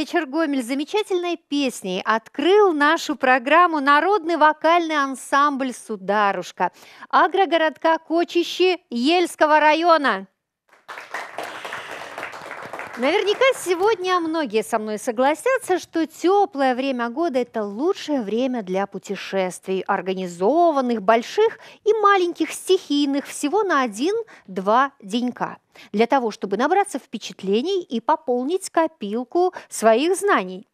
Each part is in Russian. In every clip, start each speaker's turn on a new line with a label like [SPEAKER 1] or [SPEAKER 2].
[SPEAKER 1] вечер, Гомель!» замечательной песней открыл нашу программу народный вокальный ансамбль «Сударушка» агрогородка Кочище Ельского района. Наверняка сегодня многие со мной согласятся, что теплое время года – это лучшее время для путешествий, организованных, больших и маленьких, стихийных, всего на один-два денька – для того, чтобы набраться впечатлений и пополнить копилку своих знаний.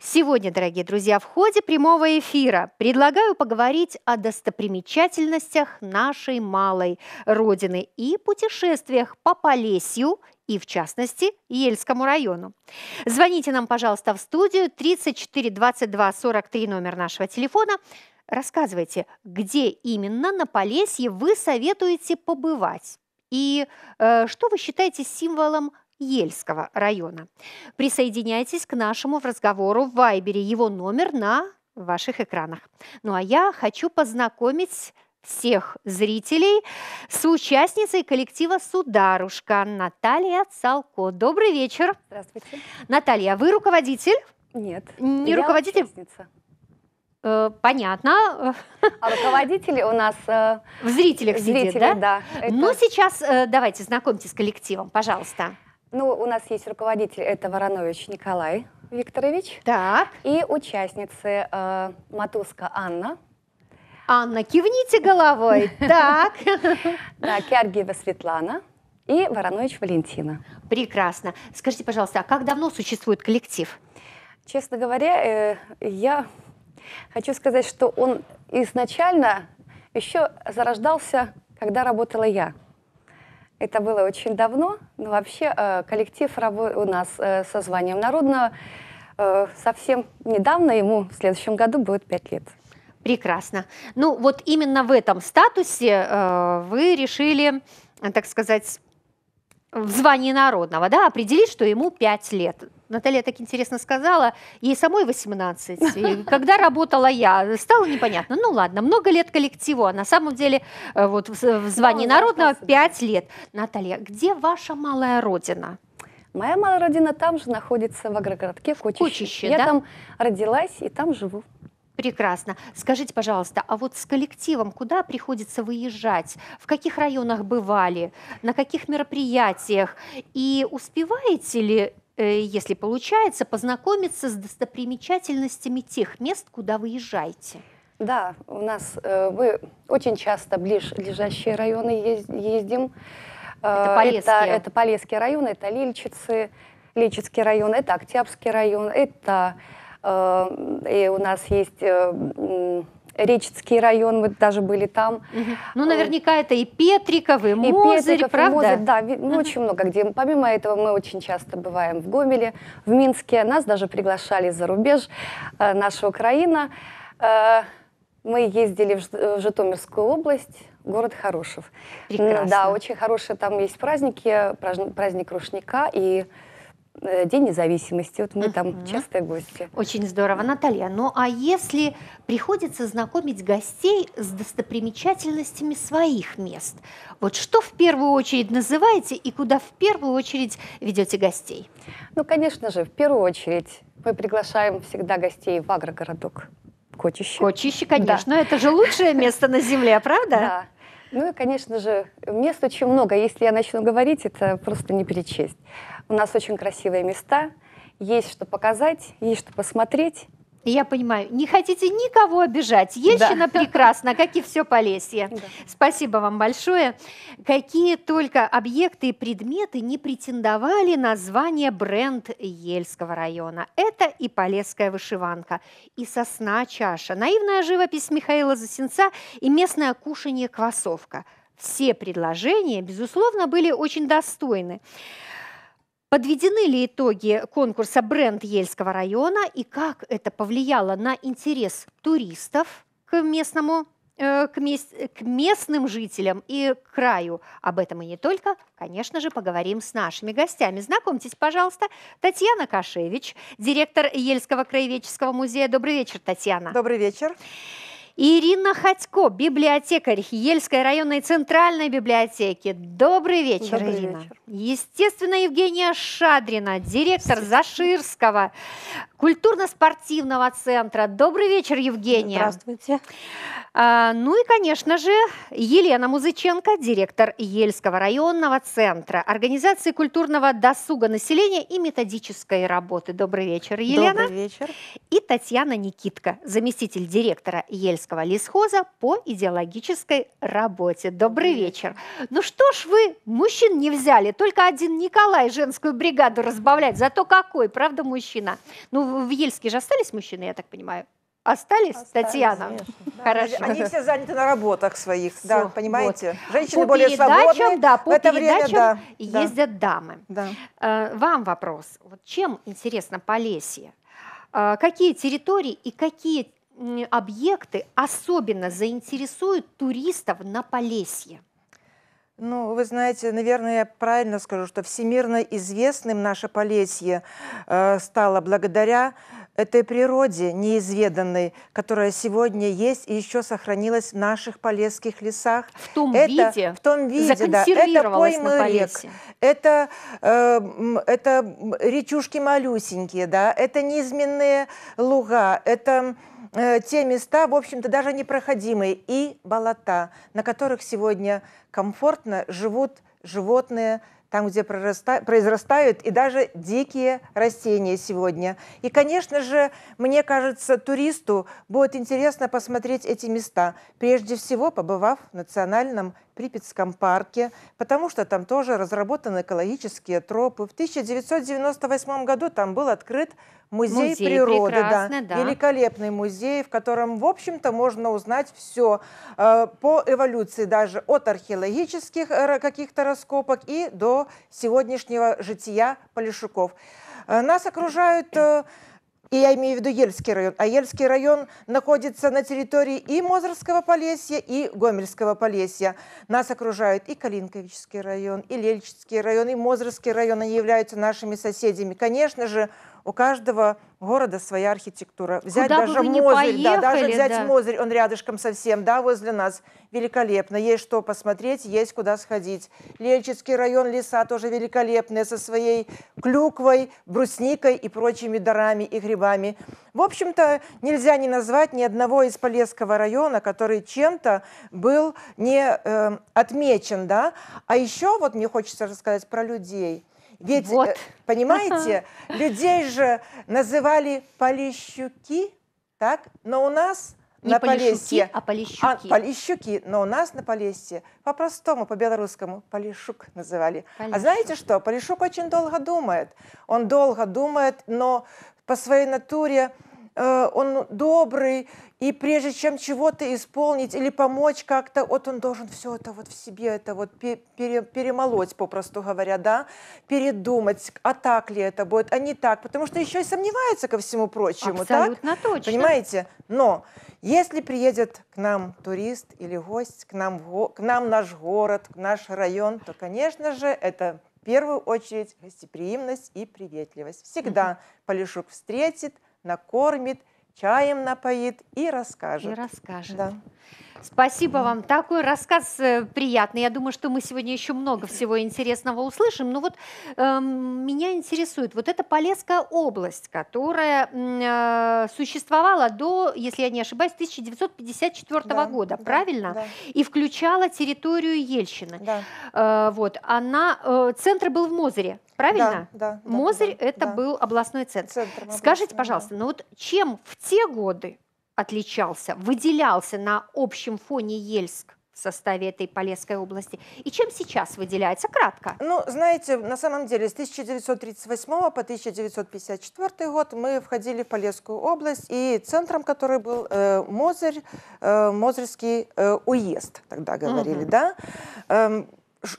[SPEAKER 1] Сегодня, дорогие друзья, в ходе прямого эфира предлагаю поговорить о достопримечательностях нашей малой родины и путешествиях по Полесью и, в частности, Ельскому району. Звоните нам, пожалуйста, в студию 34 22 43 номер нашего телефона. Рассказывайте, где именно на Полесье вы советуете побывать. И э, что вы считаете символом Ельского района? Присоединяйтесь к нашему разговору в Вайбере. Его номер на ваших экранах. Ну а я хочу познакомить всех зрителей с участницей коллектива «Сударушка» Наталья Цалко. Добрый вечер. Здравствуйте. Наталья, вы руководитель? Нет.
[SPEAKER 2] Не я руководитель? Участница.
[SPEAKER 1] Э, понятно.
[SPEAKER 2] А руководители у нас... Э,
[SPEAKER 1] В зрителях сидят, да? да. Ну, это... Но сейчас э, давайте знакомьтесь с коллективом, пожалуйста.
[SPEAKER 2] Ну, у нас есть руководитель, это Воронович Николай Викторович. Так. И участницы Матуска Анна. Анна, кивните головой. Так. Да, Кяргиева Светлана и Воронович Валентина. Прекрасно. Скажите, пожалуйста, а как давно существует коллектив? Честно говоря, я Хочу сказать, что он изначально еще зарождался, когда работала я. Это было очень давно, но вообще э, коллектив у нас э, со званием народного э, совсем недавно, ему в следующем году будет пять лет.
[SPEAKER 1] Прекрасно. Ну вот именно в этом статусе вы решили, так сказать, в звании народного, да, определить, что ему 5 лет. Наталья так интересно сказала, ей самой 18. И когда работала я, стало непонятно. Ну ладно, много лет коллективу, а на самом деле э, вот в звании ну, народного
[SPEAKER 2] 5 лет. Наталья, где ваша малая родина? Моя малая родина там же находится, в агрогородке, в Кочище. Кочище я да? там родилась и там живу. Прекрасно.
[SPEAKER 1] Скажите, пожалуйста, а вот с коллективом куда приходится выезжать? В каких районах бывали? На каких мероприятиях? И успеваете ли Э, если получается, познакомиться с достопримечательностями тех мест, куда вы езжаете.
[SPEAKER 2] Да, у нас э, мы очень часто ближ, ближайшие районы ездим. Это э, Полесские. Это, это Полесские районы, это Лильчицы, Лильчицкий район, это Октябрьский район, это э, и у нас есть э, Речицкий район, мы даже были там. Ну, э, наверняка это и Петриков, и Мозырь, и Петриков, правда? И Мозырь, да, ну, очень много где. Помимо этого, мы очень часто бываем в Гомеле, в Минске. Нас даже приглашали за рубеж, э, наша Украина. Э, мы ездили в Житомирскую область, город Хорошев. Прекрасно. Да, очень хорошие там есть праздники, праздник Рушника и Э, День независимости. Вот мы там частые гости. Очень здорово, Наталья. Ну а если
[SPEAKER 1] приходится знакомить гостей с достопримечательностями своих мест, вот что
[SPEAKER 2] в первую очередь называете и куда в первую очередь ведете гостей? Ну, конечно же, в первую очередь мы приглашаем всегда гостей в агрогородок. Кочище.
[SPEAKER 1] Кочище, конечно, да. это же лучшее место на Земле, правда? Да.
[SPEAKER 2] Ну и, конечно же, мест очень много. Если я начну говорить, это просто не перечесть. У нас очень красивые места, есть что показать, есть что посмотреть. Я понимаю. Не хотите никого
[SPEAKER 1] обижать. Ещина да. прекрасна, как и все Полесье. Да. Спасибо вам большое. Какие только объекты и предметы не претендовали на звание бренд Ельского района. Это и полесская вышиванка, и сосна чаша, наивная живопись Михаила Засинца и местное кушанье квасовка. Все предложения, безусловно, были очень достойны. Подведены ли итоги конкурса «Бренд Ельского района» и как это повлияло на интерес туристов к местному э, к, мест, к местным жителям и к краю. Об этом и не только, конечно же, поговорим с нашими гостями. Знакомьтесь, пожалуйста, Татьяна Кашевич, директор Ельского краеведческого музея. Добрый вечер, Татьяна. Добрый вечер. Ирина Ходько, библиотекарь Ельской районной центральной библиотеки. Добрый вечер, Добрый Ирина. Вечер. Естественно, Евгения Шадрина, директор Заширского культурно-спортивного центра. Добрый вечер, Евгения. Здравствуйте. А, ну и, конечно же, Елена Музыченко, директор Ельского районного центра организации культурного досуга населения и методической работы. Добрый вечер, Елена. Добрый вечер. И Татьяна Никитка, заместитель директора Ельского лесхоза по идеологической работе. Добрый, вечер. Ну что ж вы мужчин не взяли, только один Николай женскую бригаду разбавлять, зато какой, правда, мужчина? Ну, в Ельске же остались мужчины, я так понимаю? Остались, Остались Татьяна? Конечно. Хорошо. Они все
[SPEAKER 3] заняты на работах своих, все, да, понимаете? Вот. Женщины по более свободны. Да,
[SPEAKER 1] по это передачам время, да, ездят да. дамы. Да. Э, вам вопрос. Вот чем интересно Полесье? Э, какие территории и какие объекты особенно заинтересуют туристов на Полесье?
[SPEAKER 3] Ну, вы знаете, наверное, я правильно скажу, что всемирно известным наше Полесье э, стало благодаря этой природе неизведанной, которая сегодня есть и еще сохранилась в наших полесских лесах. В том это, виде, в том виде, да. Это поймы рек, это, э, это речушки малюсенькие, да, это низменные луга, это Э, те места, в общем-то, даже непроходимые, и болота, на которых сегодня комфортно живут животные, там, где произрастают и даже дикие растения сегодня. И, конечно же, мне кажется, туристу будет интересно посмотреть эти места, прежде всего побывав в Национальном Припятском парке, потому что там тоже разработаны экологические тропы. В 1998 году там был открыт Музей, музей природы, да. да. Великолепный музей, в котором, в общем-то, можно узнать все э, по эволюции, даже от археологических э, каких-то раскопок и до сегодняшнего жития Полишуков. Э, нас окружают... Э, и я имею в виду Ельский район. А Ельский район находится на территории и Мозырского Полесья, и Гомельского Полесья. Нас окружают и Калинковический район, и Лельчицкий район, и Мозырский район. Они являются нашими соседями. Конечно же, у каждого города своя архитектура. Взять Куда даже Мозырь, поехали, да, даже взять да. Мозырь, он рядышком совсем, да, возле нас. Великолепно, есть что посмотреть, есть куда сходить. Лельчицкий район, леса тоже великолепный со своей клюквой, брусникой и прочими дарами и грибами. В общем-то, нельзя не назвать ни одного из Полесского района, который чем-то был не э, отмечен, да. А еще вот мне хочется рассказать про людей – ведь, вот. Э, понимаете, людей же называли полищуки, так? Но у нас не на Полесье. а Полищуки. А, Полищуки, но у нас на Полесье по-простому, по-белорусскому, Полищук называли. Полищук. А знаете что? Полищук очень долго думает. Он долго думает, но по своей натуре Э, он добрый, и прежде чем чего-то исполнить или помочь как-то, вот он должен все это вот в себе это вот пере, перемолоть, попросту говоря, да, передумать, а так ли это будет, а не так, потому что еще и сомневается ко всему прочему, Абсолютно так? точно. Понимаете? Но если приедет к нам турист или гость, к нам, к нам наш город, к наш район, то, конечно же, это в первую очередь гостеприимность и приветливость. Всегда угу. Полишук встретит, накормит, чаем напоит и расскажет. И расскажет. Да. Спасибо вам. Такой рассказ э, приятный. Я думаю, что мы сегодня
[SPEAKER 1] еще много всего интересного услышим. Но вот э, меня интересует вот эта Полесская область, которая э, существовала до, если я не ошибаюсь, 1954 да, года, да, правильно? Да. И включала территорию Ельщины. Да. Э, вот, она, э, центр был в Мозыре. Правильно? Да, да. Мозырь да, это да. был областной центр. центр областной, Скажите, пожалуйста, ну вот чем в те годы отличался, выделялся на общем фоне Ельск? в составе этой Полесской области. И чем сейчас выделяется? Кратко.
[SPEAKER 3] Ну, знаете, на самом деле с 1938 по 1954 год мы входили в Полесскую область, и центром который был э, Мозырь, э, Мозырский э, уезд, тогда говорили, угу. да? Эм,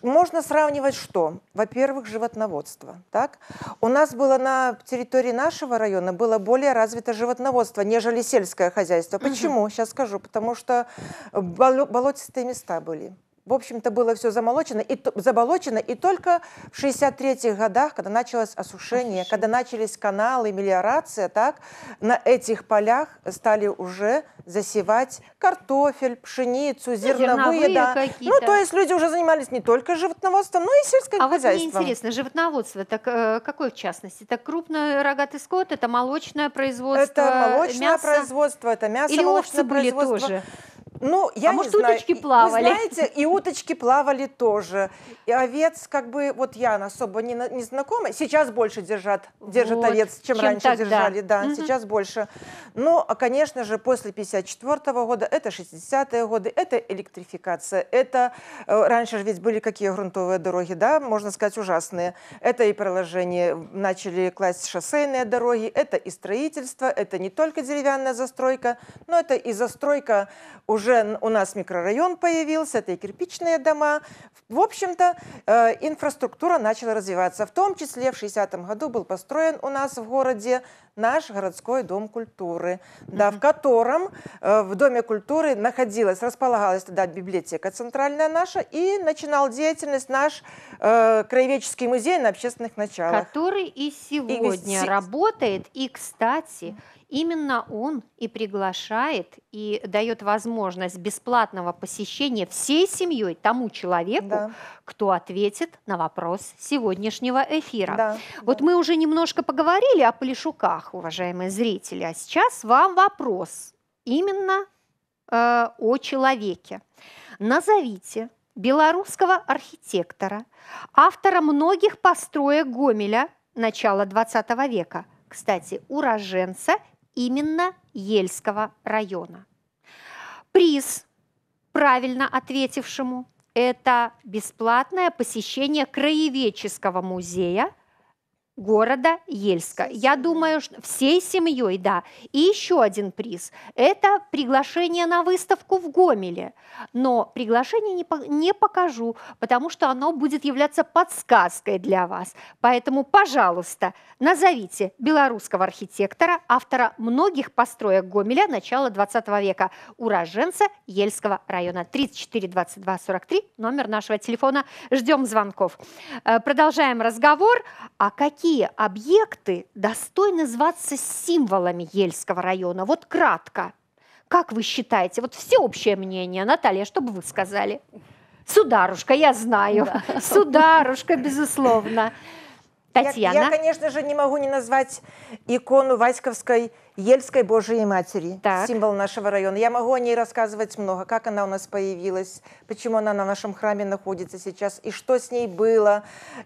[SPEAKER 3] можно сравнивать что? Во-первых, животноводство. Так? У нас было на территории нашего района было более развито животноводство, нежели сельское хозяйство. Почему? Сейчас скажу. Потому что болотистые места были в общем-то, было все замолочено и, заболочено, и только в 63-х годах, когда началось осушение, Ощущение. когда начались каналы, мелиорация, так, на этих полях стали уже засевать картофель, пшеницу, зерновые, ну, зерновые да. какие-то. Ну, то есть люди уже занимались не только животноводством, но и сельским а хозяйством. А вот мне интересно, животноводство, так э, какое в частности? Это крупный
[SPEAKER 1] рогатый скот, это молочное производство, Это молочное мясо? производство,
[SPEAKER 3] это мясо, Или овцы были производство. Тоже? Ну, я а не может, знаю. уточки плавали? Вы знаете, и уточки плавали тоже. И овец, как бы, вот я особо не, не знакома. Сейчас больше держат, держат вот. овец, чем, чем раньше тогда. держали. Да, угу. сейчас больше. Но, ну, а, конечно же, после 54 -го года, это 60-е годы, это электрификация. Это, э, раньше же ведь были какие грунтовые дороги, да, можно сказать, ужасные. Это и проложение, начали класть шоссейные дороги, это и строительство, это не только деревянная застройка, но это и застройка уже уже у нас микрорайон появился, это и кирпичные дома. В общем-то, э, инфраструктура начала развиваться. В том числе в 60-м году был построен у нас в городе наш городской дом культуры, mm-hmm. да, в котором э, в Доме культуры находилась, располагалась тогда библиотека центральная наша, и начинал деятельность наш э, краеведческий музей на общественных началах.
[SPEAKER 1] Который и сегодня и... работает, и, кстати, Именно он и приглашает, и дает возможность бесплатного посещения всей семьей тому человеку, да. кто ответит на вопрос сегодняшнего эфира. Да, вот да. мы уже немножко поговорили о Плешуках, вопросах, уважаемые зрители. А сейчас вам вопрос именно э, о человеке. Назовите белорусского архитектора, автора многих построек Гомеля начала XX века, кстати, уроженца именно Ельского района. Приз правильно ответившему – это бесплатное посещение краеведческого музея – города Ельска. Я думаю, что всей семьей, да. И еще один приз – это приглашение на выставку в Гомеле. Но приглашение не, по, не покажу, потому что оно будет являться подсказкой для вас. Поэтому, пожалуйста, назовите белорусского архитектора, автора многих построек Гомеля начала 20 века, уроженца Ельского района. 34 22 43, номер нашего телефона. Ждем звонков. Э, продолжаем разговор. А какие какие объекты достойны зваться символами Ельского района? Вот кратко. Как вы считаете? Вот всеобщее мнение, Наталья, что бы вы сказали? Сударушка, я знаю. Да. Сударушка, безусловно. Татьяна. Я, я,
[SPEAKER 3] конечно же, не могу не назвать икону Васьковской Ельской Божией Матери, так. символ нашего района. Я могу о ней рассказывать много, как она у нас появилась, почему она на нашем храме находится сейчас, и что с ней было.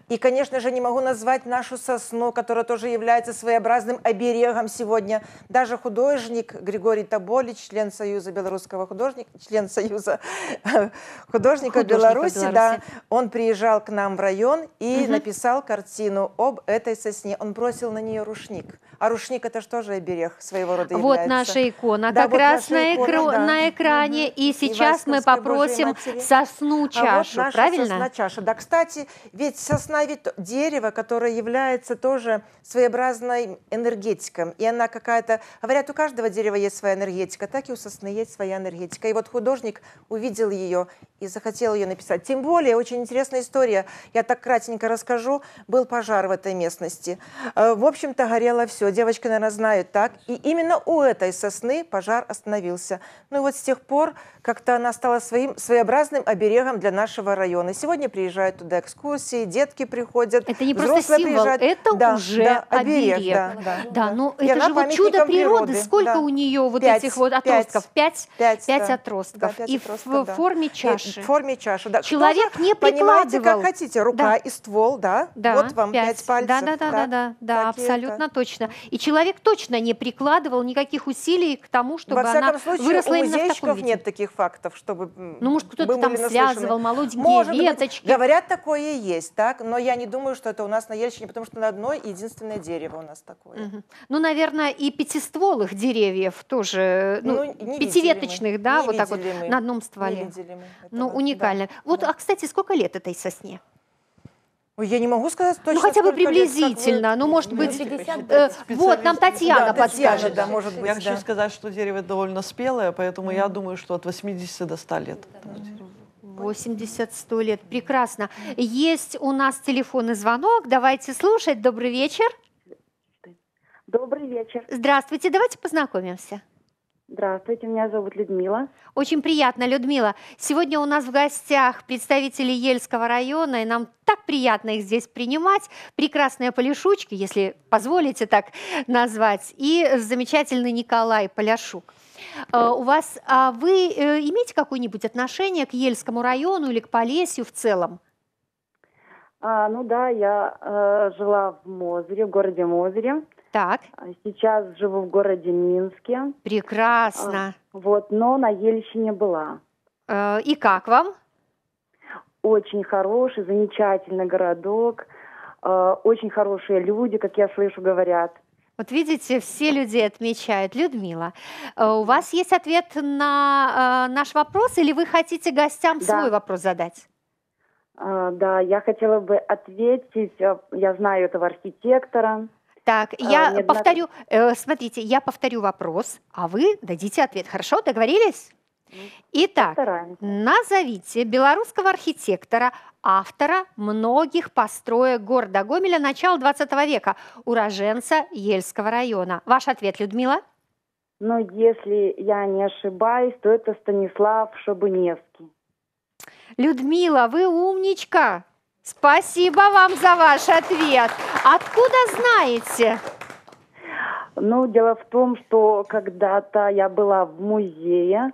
[SPEAKER 3] И, конечно же, не могу назвать нашу сосну, которая тоже является своеобразным оберегом сегодня. Даже художник Григорий Тоболич, член Союза белорусского художника, член Союза художника Беларуси, да, он приезжал к нам в район и написал картину об этой сосне. Он бросил на нее рушник. А рушник это же тоже оберег своего рода вот наша икона, да, как вот раз на, икона, да. на экране. Угу. И сейчас мы попросим сосну чашу, а вот правильно? сосна чаша. Да, кстати, ведь сосна ведь дерево, которое является тоже своеобразной энергетиком. И она какая-то... Говорят, у каждого дерева есть своя энергетика, так и у сосны есть своя энергетика. И вот художник увидел ее и захотел ее написать. Тем более, очень интересная история, я так кратенько расскажу, был пожар в этой местности. Э, в общем-то, горело все девочки, наверное, знают так. И именно у этой сосны пожар остановился. Ну и вот с тех пор как-то она стала своим своеобразным оберегом для нашего района. Сегодня приезжают туда экскурсии, детки приходят, Это не просто символ, приезжают. это да, уже да, оберег. оберег. Да, да.
[SPEAKER 1] да, но ну и это же вот чудо природы. природы. Сколько да. у нее вот пять, этих вот отростков? Пять, пять, пять да. отростков. Да, пять и отростков, в да. форме чаши. И в
[SPEAKER 3] форме чаши, да. Человек Кто не прикладывал. Понимаете, как хотите, рука да. и ствол, да? да вот вам пять, пять пальцев. Да, да, да, да, да, да, абсолютно это.
[SPEAKER 1] точно. И человек точно не прикладывал никаких усилий к тому, чтобы Во она случае, выросла именно
[SPEAKER 3] в таком виде. нет таких фактов, чтобы Ну, может, кто-то там связывал молоденькие может веточки. Быть. Говорят, такое есть, так? Но я не думаю, что это у нас на Ельчине, потому что на одно единственное дерево у нас такое.
[SPEAKER 1] Угу. Ну, наверное, и пятистволых деревьев тоже, э, ну, ну пятиветочных, мы. да, не вот так вот на одном стволе. Ну, уникально. Да. Вот, да. а, кстати, сколько лет этой сосне? я не могу сказать ну, точно. Ну хотя бы приблизительно. Лет, ну, может быть, 50, э,
[SPEAKER 4] э вот нам Татьяна да, подскажет. Да, может быть, я да. хочу сказать, что дерево довольно спелое, поэтому mm. я думаю, что от 80 до 100 лет.
[SPEAKER 1] 80-100 лет. Прекрасно. Есть у нас телефонный звонок. Давайте слушать. Добрый вечер. Добрый вечер. Здравствуйте. Давайте познакомимся. Здравствуйте, меня зовут Людмила. Очень приятно, Людмила. Сегодня у нас в гостях представители Ельского района, и нам так приятно их здесь принимать. Прекрасные Поляшучки, если позволите так назвать, и замечательный Николай Поляшук. Э, у вас, а вы э, имеете какое-нибудь отношение к Ельскому району или к Полесью в целом?
[SPEAKER 5] А, ну да, я э, жила в Мозыре, в городе Мозыре. Так. А, сейчас живу в городе Минске. Прекрасно. А, вот, но на Ельщине была. Э, и как вам? Очень хороший, замечательный городок. Э, очень хорошие люди, как я слышу, говорят.
[SPEAKER 1] Вот видите, все люди отмечают. Людмила, э, у вас есть ответ на наш вопрос, или вы хотите гостям да. свой вопрос задать?
[SPEAKER 5] Да, я хотела бы ответить. Я знаю этого архитектора. Так, а, я
[SPEAKER 1] Нет, повторю, э, смотрите, я повторю вопрос, а вы дадите ответ. Хорошо, договорились? Ну, Итак, Постараемся. назовите белорусского архитектора, автора многих построек города Гомеля начала 20 века, уроженца Ельского района. Ваш ответ, Людмила?
[SPEAKER 5] Но если я не ошибаюсь, то это Станислав Шабуневский. Людмила, вы умничка!
[SPEAKER 1] Спасибо вам за ваш ответ. Откуда знаете?
[SPEAKER 5] Ну, дело в том, что когда-то я была в музее,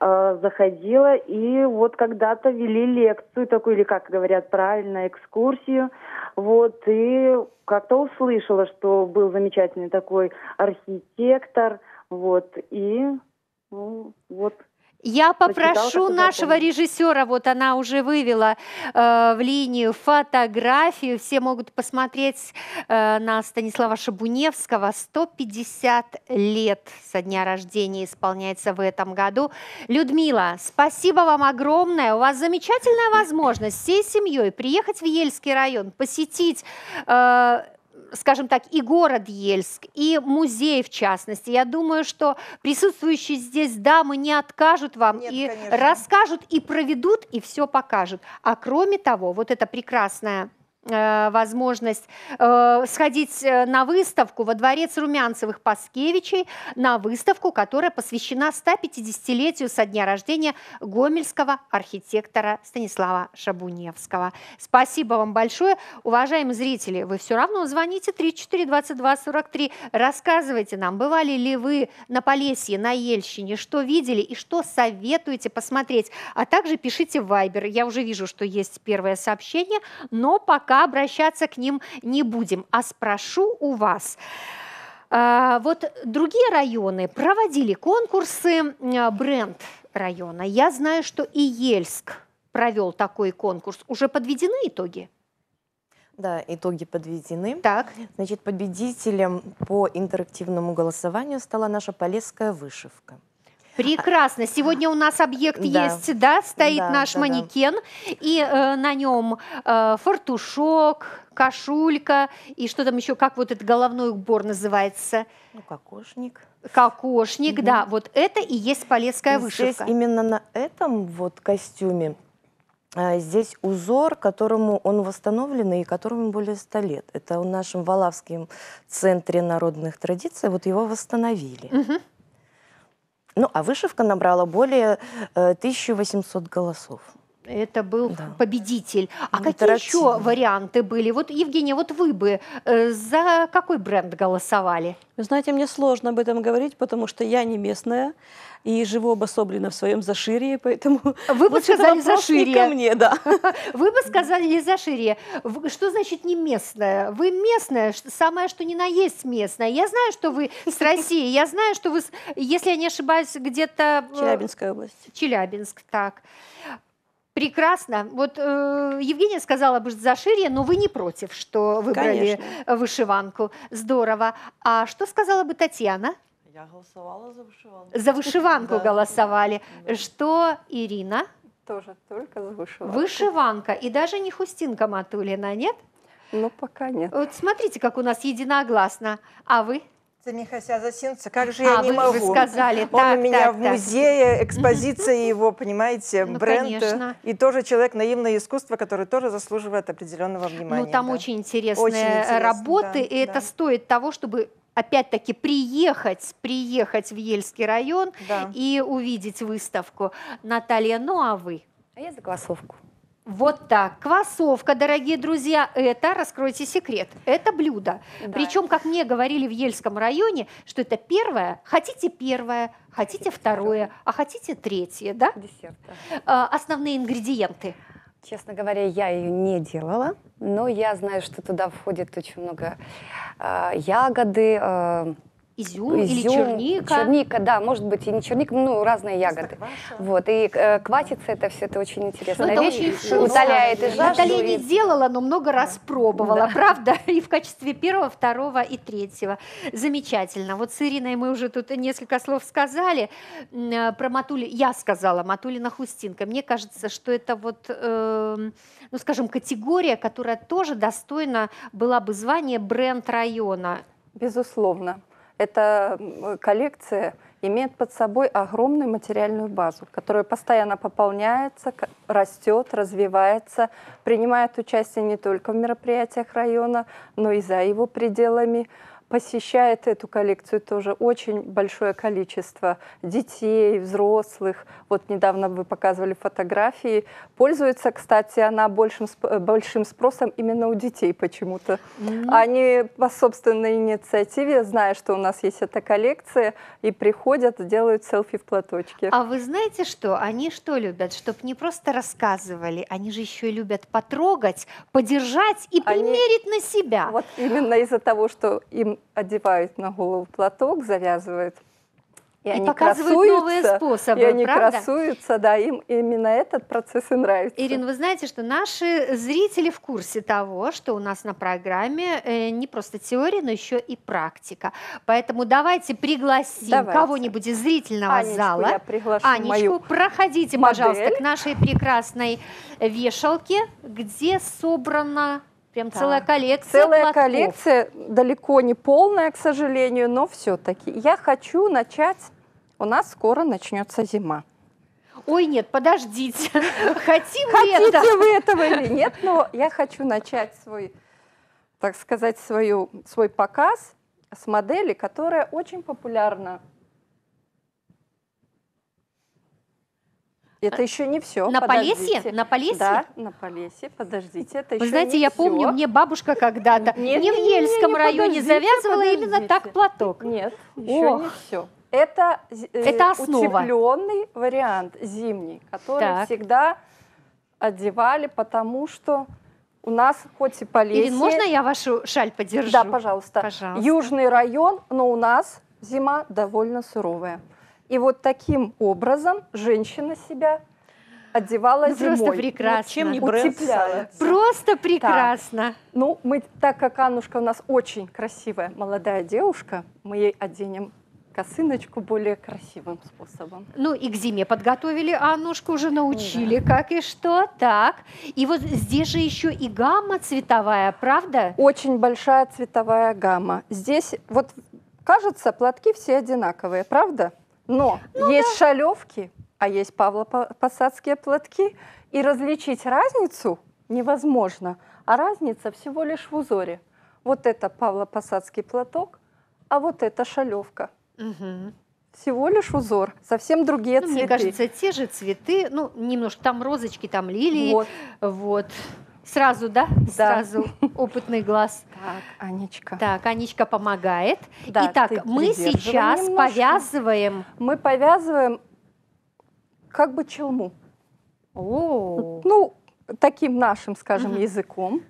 [SPEAKER 5] э, заходила, и вот когда-то вели лекцию такую, или как говорят правильно, экскурсию, вот, и как-то услышала, что был замечательный такой архитектор, вот, и ну, вот
[SPEAKER 1] я попрошу нашего режиссера, вот она уже вывела э, в линию фотографию, все могут посмотреть э, на Станислава Шабуневского. 150 лет со дня рождения исполняется в этом году. Людмила, спасибо вам огромное. У вас замечательная возможность всей семьей приехать в Ельский район, посетить э, скажем так, и город Ельск, и музей в частности. Я думаю, что присутствующие здесь дамы не откажут вам Нет, и конечно. расскажут, и проведут, и все покажут. А кроме того, вот это прекрасное. Э, возможность э, сходить э, на выставку во дворец Румянцевых Паскевичей, на выставку, которая посвящена 150-летию со дня рождения гомельского архитектора Станислава Шабуневского. Спасибо вам большое. Уважаемые зрители, вы все равно звоните 342243, рассказывайте нам, бывали ли вы на Полесье, на Ельщине, что видели и что советуете посмотреть, а также пишите в Viber. Я уже вижу, что есть первое сообщение, но пока пока обращаться к ним не будем, а спрошу у вас. А, вот другие районы проводили конкурсы бренд района. Я знаю, что и Ельск провел такой конкурс. Уже подведены итоги? Да, итоги подведены. Так. Значит, победителем
[SPEAKER 6] по интерактивному голосованию стала наша полесская вышивка.
[SPEAKER 1] Прекрасно. Сегодня у нас объект да. есть, да, стоит да, наш да, манекен, да. и э, на нем э, фартушок, кошулька, и что там еще, как вот этот головной убор называется? Ну, кокошник. Кокошник, угу. да, вот это и есть полесская вышивка. Здесь
[SPEAKER 6] именно на этом вот костюме э, Здесь узор, которому он восстановлен и которому более 100 лет. Это в нашем Валавском центре народных традиций, вот его восстановили. Угу. Ну, а вышивка набрала
[SPEAKER 1] более 1800 э, голосов. Это был да. победитель. А ну, какие еще
[SPEAKER 7] варианты были? Вот, Евгения, вот вы бы э, за какой бренд голосовали? Вы знаете, мне сложно об этом говорить, потому что я не местная и живу обособленно в своем заширье, поэтому... Вы бы сказали заширье. ко мне, да. Вы бы сказали
[SPEAKER 1] заширье. Что значит не местная? Вы местная, самое что ни на есть местная. Я знаю, что вы с России, я знаю, что вы, если я не ошибаюсь, где-то... Э, Челябинская область. Челябинск, так. Прекрасно. Вот э, Евгения сказала бы за шире, но вы не против, что выбрали Конечно. вышиванку. Здорово. А что сказала бы Татьяна? Я голосовала за вышиванку. За вышиванку да. голосовали. Да. Что Ирина?
[SPEAKER 8] Тоже только за вышиванку. Вышиванка
[SPEAKER 1] и даже не Хустинка Матулина, нет? Ну, пока нет. Вот смотрите, как у нас единогласно. А
[SPEAKER 3] вы? Михася Засинца, как же а, я не вы могу. Вы сказали, Он так, у меня так, в музее, так. экспозиция его, понимаете, ну, бренд. Э, конечно. И тоже человек наивное искусство, который тоже заслуживает определенного ну, внимания. Ну, там да. очень
[SPEAKER 1] интересные очень э, интересно, работы, да, и да. это стоит того, чтобы опять-таки приехать, приехать в Ельский район да. и увидеть выставку. Наталья, ну а вы? А я за голосовку. Вот так. Квасовка, дорогие друзья, это, раскройте секрет, это блюдо. Да. Причем, как мне говорили в Ельском районе, что это первое, хотите первое, хотите, хотите второе, второе, а хотите третье,
[SPEAKER 2] да? Десерт. Да. А, основные ингредиенты. Честно говоря, я ее не делала, но я знаю, что туда входит очень много э, ягоды, э, изюм, изюм или черника. Черника, да, может быть, и не черника, ну, разные ягоды. Вот, и э, квасица это все это очень интересно. Ну, это вещь. Очень Утоляет и жажду. Наталья не
[SPEAKER 1] делала, но много раз пробовала, да. правда, и в качестве первого, второго и третьего. Замечательно. Вот с Ириной мы уже тут несколько слов сказали э, про Матули. Я сказала, Матулина Хустинка. Мне кажется, что это вот, э, ну, скажем, категория, которая тоже достойна была бы звания бренд района. Безусловно
[SPEAKER 8] эта коллекция имеет под собой огромную материальную базу, которая постоянно пополняется, растет, развивается, принимает участие не только в мероприятиях района, но и за его пределами посещает эту коллекцию тоже очень большое количество детей, взрослых. Вот недавно вы показывали фотографии. Пользуется, кстати, она большим, большим спросом именно у детей почему-то. Они а по собственной инициативе, зная, что у нас есть эта коллекция, и приходят, делают селфи в платочке. А вы
[SPEAKER 1] знаете что? Они что любят? Чтоб не просто рассказывали, они же еще и любят потрогать, подержать и они... примерить на себя. Вот именно из-за того, что им одевают
[SPEAKER 8] на голову платок, завязывают. И, и они показывают красуются, новые способы, и они правда? красуются, да, им именно этот процесс и нравится. Ирин,
[SPEAKER 1] вы знаете, что наши зрители в курсе того, что у нас на программе э, не просто теория, но еще и практика. Поэтому давайте пригласим давайте. кого-нибудь из зрительного Анечку зала. Я приглашу Анечку, мою проходите, модель. пожалуйста, к нашей прекрасной вешалке, где собрана Прям да. целая коллекция. Целая платков. коллекция,
[SPEAKER 8] далеко не полная, к сожалению, но все-таки. Я хочу начать. У нас скоро начнется зима.
[SPEAKER 1] Ой, нет, подождите. Хотим Хотите это? вы этого или нет, но
[SPEAKER 8] я хочу начать свой, так сказать, свою, свой показ с модели, которая очень популярна
[SPEAKER 1] Это еще не все. На Полесье? На Полесье? Да,
[SPEAKER 8] на Полесье. Подождите, это Вы еще знаете, не я все. помню,
[SPEAKER 1] мне бабушка когда-то не в Ельском районе завязывала именно так платок. Нет, еще Ох. не все. Это,
[SPEAKER 8] э, это основа. утепленный вариант зимний, который так. всегда одевали, потому что у нас хоть и Полесье... Ирин, можно я
[SPEAKER 1] вашу шаль подержу? Да, пожалуйста. пожалуйста.
[SPEAKER 8] Южный район, но у нас зима довольно суровая. И вот таким образом женщина себя одевала ну, зимой. Просто прекрасно. Вот чем не бренд Просто прекрасно. Так. Ну, мы, так как Аннушка у нас очень красивая молодая девушка, мы ей оденем косыночку более красивым способом.
[SPEAKER 1] Ну и к зиме подготовили Аннушку, уже научили, да. как и что, так. И вот здесь же еще и гамма цветовая, правда? Очень большая цветовая гамма. Здесь вот
[SPEAKER 8] кажется, платки все одинаковые, правда? Но ну, есть да. шалевки, а есть павлопосадские платки. И различить разницу невозможно. А разница всего лишь в узоре. Вот это павлопосадский платок, а вот это шалевка. Угу. Всего лишь узор, совсем другие
[SPEAKER 1] ну, цветы. Мне кажется, те же цветы, ну, немножко там розочки, там лилии. Вот. вот. Сразу, да? да? Сразу опытный глаз. Так, Анечка. Так, Анечка помогает. Да, Итак, мы сейчас немножко. повязываем. Мы повязываем как бы челму. О. Ну, таким нашим, скажем, угу. языком.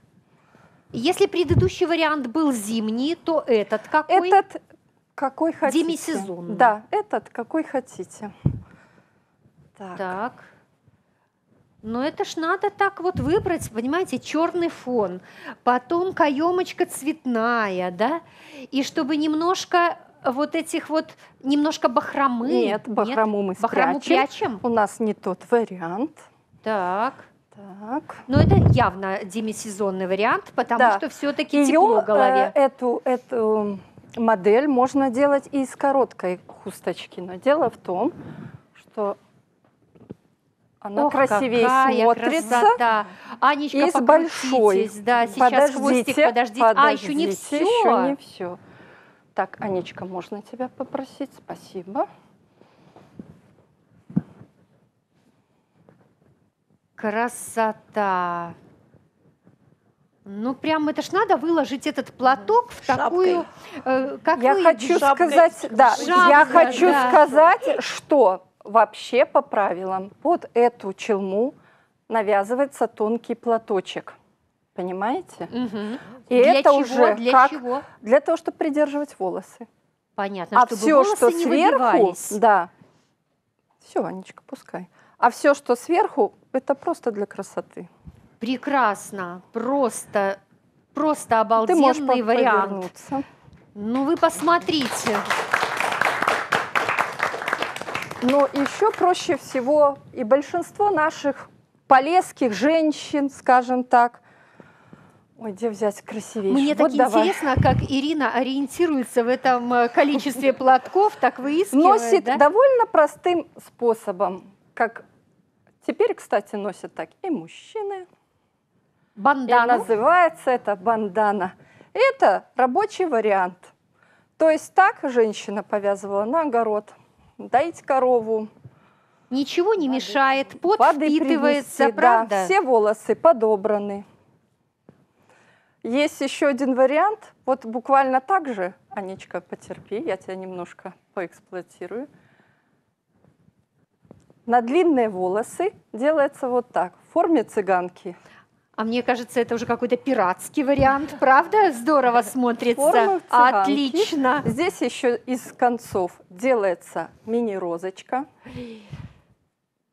[SPEAKER 1] Если предыдущий вариант был зимний, то этот какой?
[SPEAKER 8] Этот какой хотите. Демисезонный. Да, этот какой хотите.
[SPEAKER 1] Так. так. Но это ж надо так вот выбрать, понимаете, черный фон, потом каемочка цветная, да, и чтобы немножко вот этих вот немножко бахромы. Нет, бахрому нет? мы бахрому прячем. прячем. У нас не тот вариант. Так. Так. Но это явно демисезонный вариант, потому да. что все-таки тепло в голове. Э,
[SPEAKER 8] эту, эту модель можно делать и из короткой хусточки. Но дело в том, что она Ох, красивее смотрится. Красота.
[SPEAKER 1] Анечка, и с большой. Да, сейчас подождите, хвостик, подождите. А, подождите. А, еще не все. Еще не
[SPEAKER 8] все. Так, Анечка, можно тебя попросить? Спасибо.
[SPEAKER 1] Красота. Ну, прям это ж надо выложить этот платок в такую... Э, как я вы... хочу сказать, да, Шапка, я хочу да. сказать, что Вообще, по
[SPEAKER 8] правилам, под эту челму навязывается тонкий платочек. Понимаете? Угу. И для это чего? уже для как чего? для того, чтобы придерживать волосы.
[SPEAKER 1] Понятно. А чтобы все, волосы что не сверху, выбивались.
[SPEAKER 8] да. Все, Анечка, пускай. А все, что сверху, это просто для красоты. Прекрасно,
[SPEAKER 1] просто, просто обалденный Ты можешь вариант. Ну вы посмотрите. Но еще проще
[SPEAKER 8] всего и большинство наших полезских женщин, скажем так, Ой, где взять красивее? Мне вот так давай. интересно,
[SPEAKER 1] как Ирина ориентируется в этом э, количестве платков, так выискивает. Носит да? довольно простым способом,
[SPEAKER 8] как теперь, кстати, носят так и мужчины. Бандана. И называется это бандана. Это рабочий вариант. То есть так женщина повязывала на огород. Дайте корову. Ничего не воды. мешает, пот воды впитывается, привести, правда? Да, все волосы подобраны. Есть еще один вариант. Вот буквально так же, Анечка, потерпи, я тебя немножко поэксплуатирую. На длинные волосы делается вот так, в форме цыганки. А мне кажется, это
[SPEAKER 1] уже какой-то пиратский вариант, правда? Здорово смотрится. Отлично.
[SPEAKER 8] Здесь еще из концов делается мини-розочка.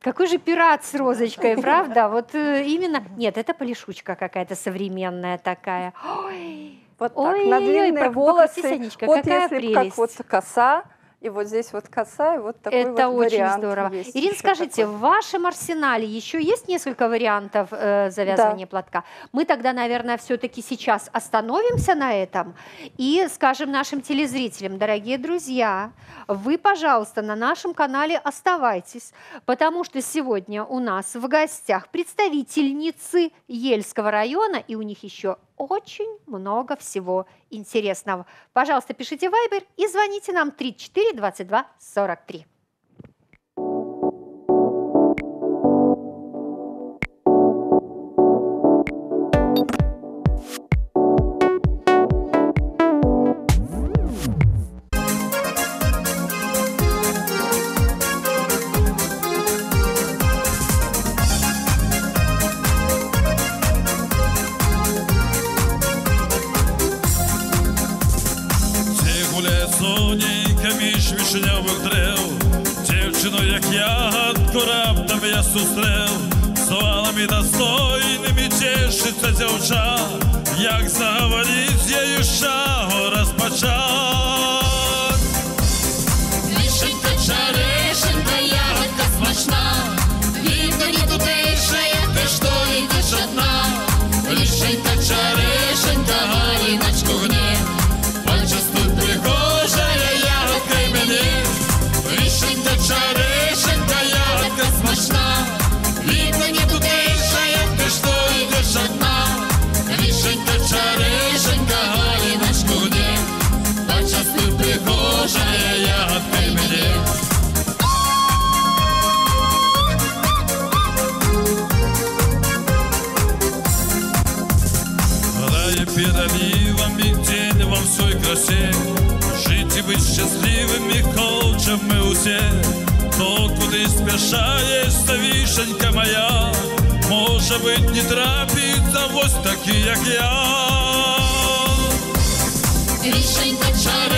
[SPEAKER 1] Какой же пират с розочкой, правда? Вот э, именно... Нет, это полишучка какая-то современная такая. Ой, вот так, Ой, на длинные волосы. Вот какая если прелесть. как вот коса,
[SPEAKER 8] и вот здесь вот коса, и вот такой Это вот очень здорово. Есть Ирина,
[SPEAKER 1] скажите, такой. в вашем арсенале еще есть несколько вариантов э, завязывания да. платка? Мы тогда, наверное, все-таки сейчас остановимся на этом и скажем нашим телезрителям, дорогие друзья, вы, пожалуйста, на нашем канале оставайтесь, потому что сегодня у нас в гостях представительницы Ельского района, и у них еще очень много всего интересного. Пожалуйста, пишите Вайбер и звоните нам 34 22 43.
[SPEAKER 9] Щоб не трапиться ось такі, як я. Рішень почав.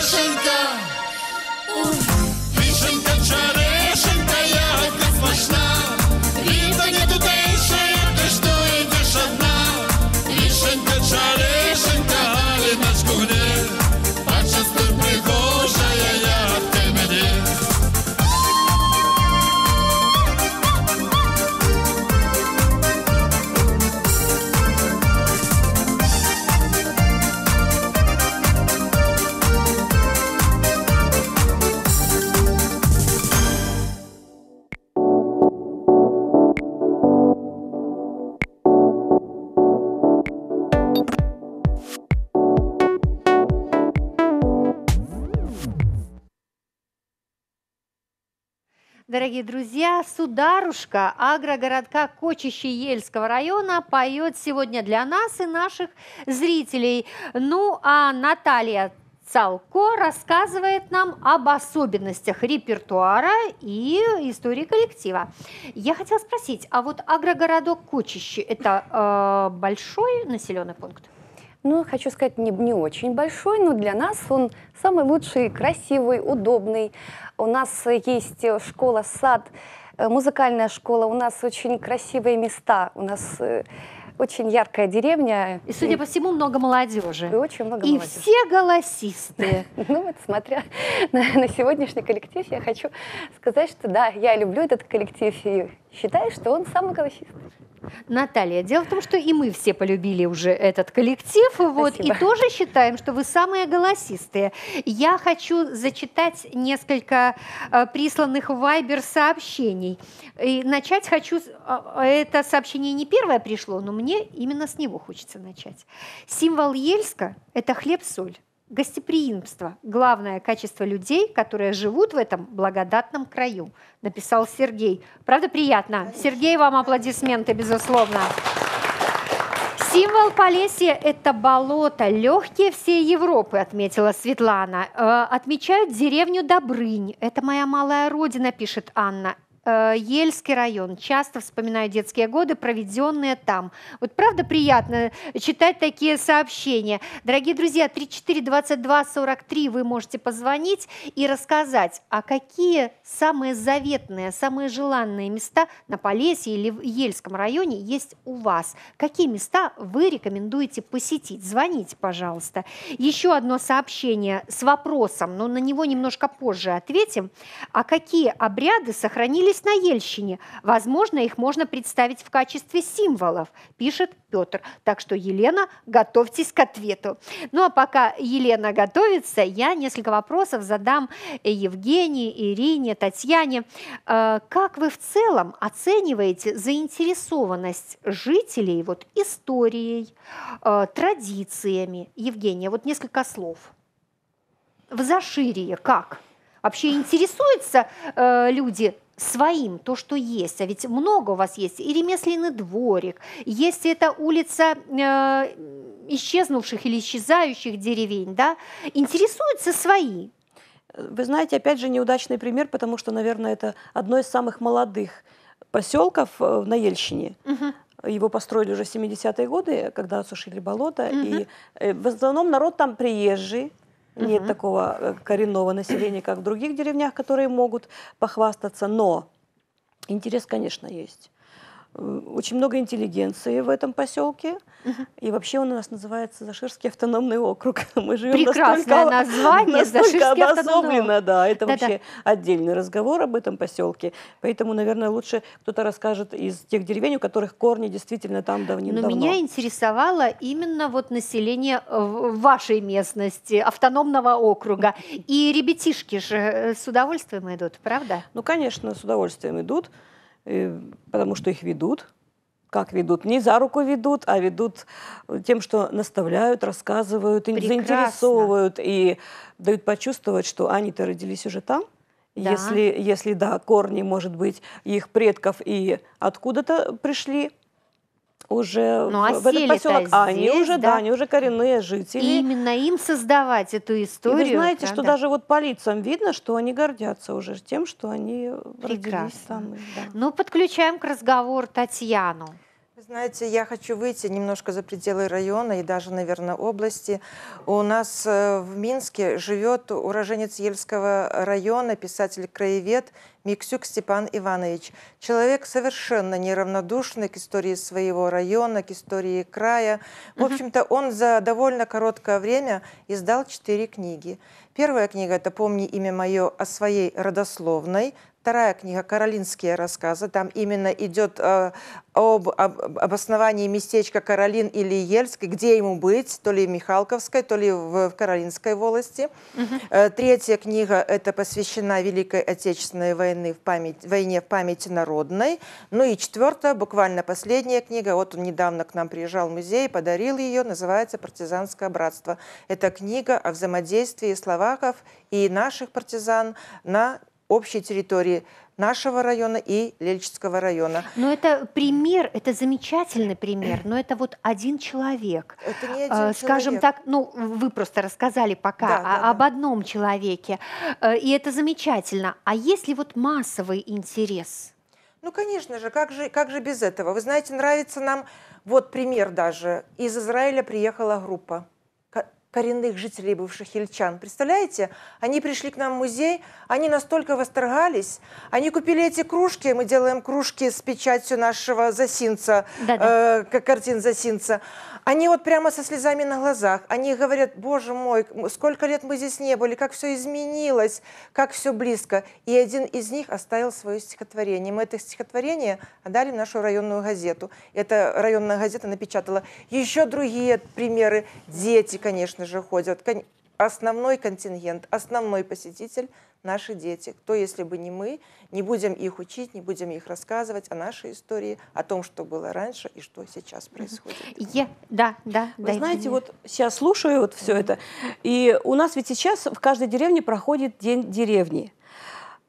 [SPEAKER 9] Shade
[SPEAKER 1] дорогие друзья, Сударушка агрогородка Кочище-Ельского района поет сегодня для нас и наших зрителей. Ну, а Наталья Цалко рассказывает нам об особенностях репертуара и истории коллектива. Я хотела спросить, а вот агрогородок
[SPEAKER 2] Кочище – это э, большой населенный пункт? ну, хочу сказать, не, не очень большой, но для нас он самый лучший, красивый, удобный. У нас есть школа, сад, э, музыкальная школа, у нас очень красивые места, у нас э, очень яркая деревня. И, судя по всему,
[SPEAKER 1] много молодежи. И очень
[SPEAKER 2] много И молодежи. все голосистые. Ну вот, смотря на, на сегодняшний коллектив, я хочу сказать, что да, я люблю этот коллектив и считаю, что он самый голосистый.
[SPEAKER 1] Наталья, дело в том, что и мы все полюбили уже этот коллектив, Спасибо. и тоже считаем, что вы самые голосистые. Я хочу зачитать несколько э, присланных Вайбер сообщений. И начать хочу, а, а, это сообщение не первое пришло, но мне именно с него хочется начать. Символ Ельска – это хлеб-соль. Гостеприимство – главное качество людей, которые живут в этом благодатном краю, написал Сергей. Правда, приятно. Сергей, вам аплодисменты, безусловно. Символ Полесья – это болото, легкие всей Европы, отметила Светлана. «Э, отмечают деревню Добрынь. Это моя малая родина, пишет Анна. Э, Ельский район. Часто вспоминаю детские годы, проведенные там. Вот правда приятно э, читать такие сообщения. Дорогие друзья, 342243 вы можете позвонить и рассказать, а какие самые заветные, самые желанные места на Полесье или в Ельском районе есть у вас? Какие места вы рекомендуете посетить? Звоните, пожалуйста. Еще одно сообщение с вопросом, но на него немножко позже ответим. А какие обряды сохранили появились на Ельщине. Возможно, их можно представить в качестве символов, пишет Петр. Так что, Елена, готовьтесь к ответу. Ну а пока Елена готовится, я несколько вопросов задам Евгении, Ирине, Татьяне. Э, как вы в целом оцениваете заинтересованность жителей вот, историей, э, традициями? Евгения, вот несколько слов. В Заширье как? Вообще интересуются э, люди своим, то, что есть. А ведь много у вас есть. И ремесленный дворик, есть это улица э, исчезнувших или исчезающих
[SPEAKER 7] деревень. Да? Интересуются свои. Вы знаете, опять же, неудачный пример, потому что, наверное, это одно из самых молодых поселков э, на Ельщине. Угу. Его построили уже в 70-е годы, когда осушили болото. Угу. И э, в основном народ там приезжий, нет угу. такого э, коренного населения, как в других деревнях, которые могут похвастаться, но интерес, конечно, есть. Э, очень много интеллигенции в этом поселке. И вообще он у нас называется Заширский автономный округ. Мы живем Прекрасное настолько, название, настолько обособленно, да, это да, вообще да. отдельный разговор об этом поселке. Поэтому, наверное, лучше кто-то расскажет из тех деревень, у которых корни действительно там давним давно Но меня
[SPEAKER 1] интересовало именно вот население э, вашей местности, автономного округа. И ребятишки же э, с удовольствием
[SPEAKER 7] идут, правда? Ну, конечно, с удовольствием идут. Э, потому что их ведут. Как ведут? Не за руку ведут, а ведут тем, что наставляют, рассказывают, и заинтересовывают и дают почувствовать, что они-то родились уже там, да. Если, если да, корни, может быть, их предков и откуда-то пришли, уже ну, в а этот поселок. А, здесь, они уже, да? да, они уже коренные жители. И
[SPEAKER 1] именно им создавать эту историю. И вы знаете, правда? что даже
[SPEAKER 7] вот по лицам видно, что они гордятся уже
[SPEAKER 1] тем, что они Прекрасно. родились там. Да. Ну, подключаем к разговору Татьяну.
[SPEAKER 3] Знаете, я хочу выйти немножко за пределы района и даже, наверное, области. У нас э, в Минске живет уроженец Ельского района, писатель-краевед Миксюк Степан Иванович. Человек совершенно неравнодушный к истории своего района, к истории края. В общем-то, он за довольно короткое время издал четыре книги. Первая книга – это «Помни имя мое» о своей родословной – Вторая книга «Каролинские рассказы». Там именно идет э, об, об обосновании местечка Каролин или Ельск, где ему быть, то ли в Михалковской, то ли в, в Каролинской волости. Угу. Э, третья книга – это посвящена Великой Отечественной войне в, память, войне в памяти народной. Ну и четвертая, буквально последняя книга, вот он недавно к нам приезжал в музей, подарил ее, называется «Партизанское братство». Это книга о взаимодействии словаков и наших партизан на общей территории нашего района и Лельчинского района. Но это пример, это замечательный пример, но это вот один человек.
[SPEAKER 2] Это не
[SPEAKER 1] э, один Скажем человек. так, ну вы просто рассказали пока да, да, об да. одном человеке, э, и это замечательно. А если вот массовый интерес?
[SPEAKER 3] Ну, конечно же, как же, как же без этого? Вы знаете, нравится нам, вот пример даже, из Израиля приехала группа коренных жителей бывших ельчан. Представляете, они пришли к нам в музей, они настолько восторгались, они купили эти кружки, мы делаем кружки с печатью нашего Засинца, да э, картин Засинца. Они вот прямо со слезами на глазах, они говорят, боже мой, сколько лет мы здесь не были, как все изменилось, как все близко. И один из них оставил свое стихотворение. Мы это стихотворение отдали в нашу районную газету. Эта районная газета напечатала еще другие примеры, дети, конечно, конечно же, ходят основной контингент, основной посетитель – наши дети. Кто, если бы не мы, не будем их учить, не будем их рассказывать о нашей истории, о том, что было раньше и что сейчас происходит.
[SPEAKER 7] е да, да. Вы знаете, мне. вот сейчас слушаю вот все это, и у нас ведь сейчас в каждой деревне проходит День деревни.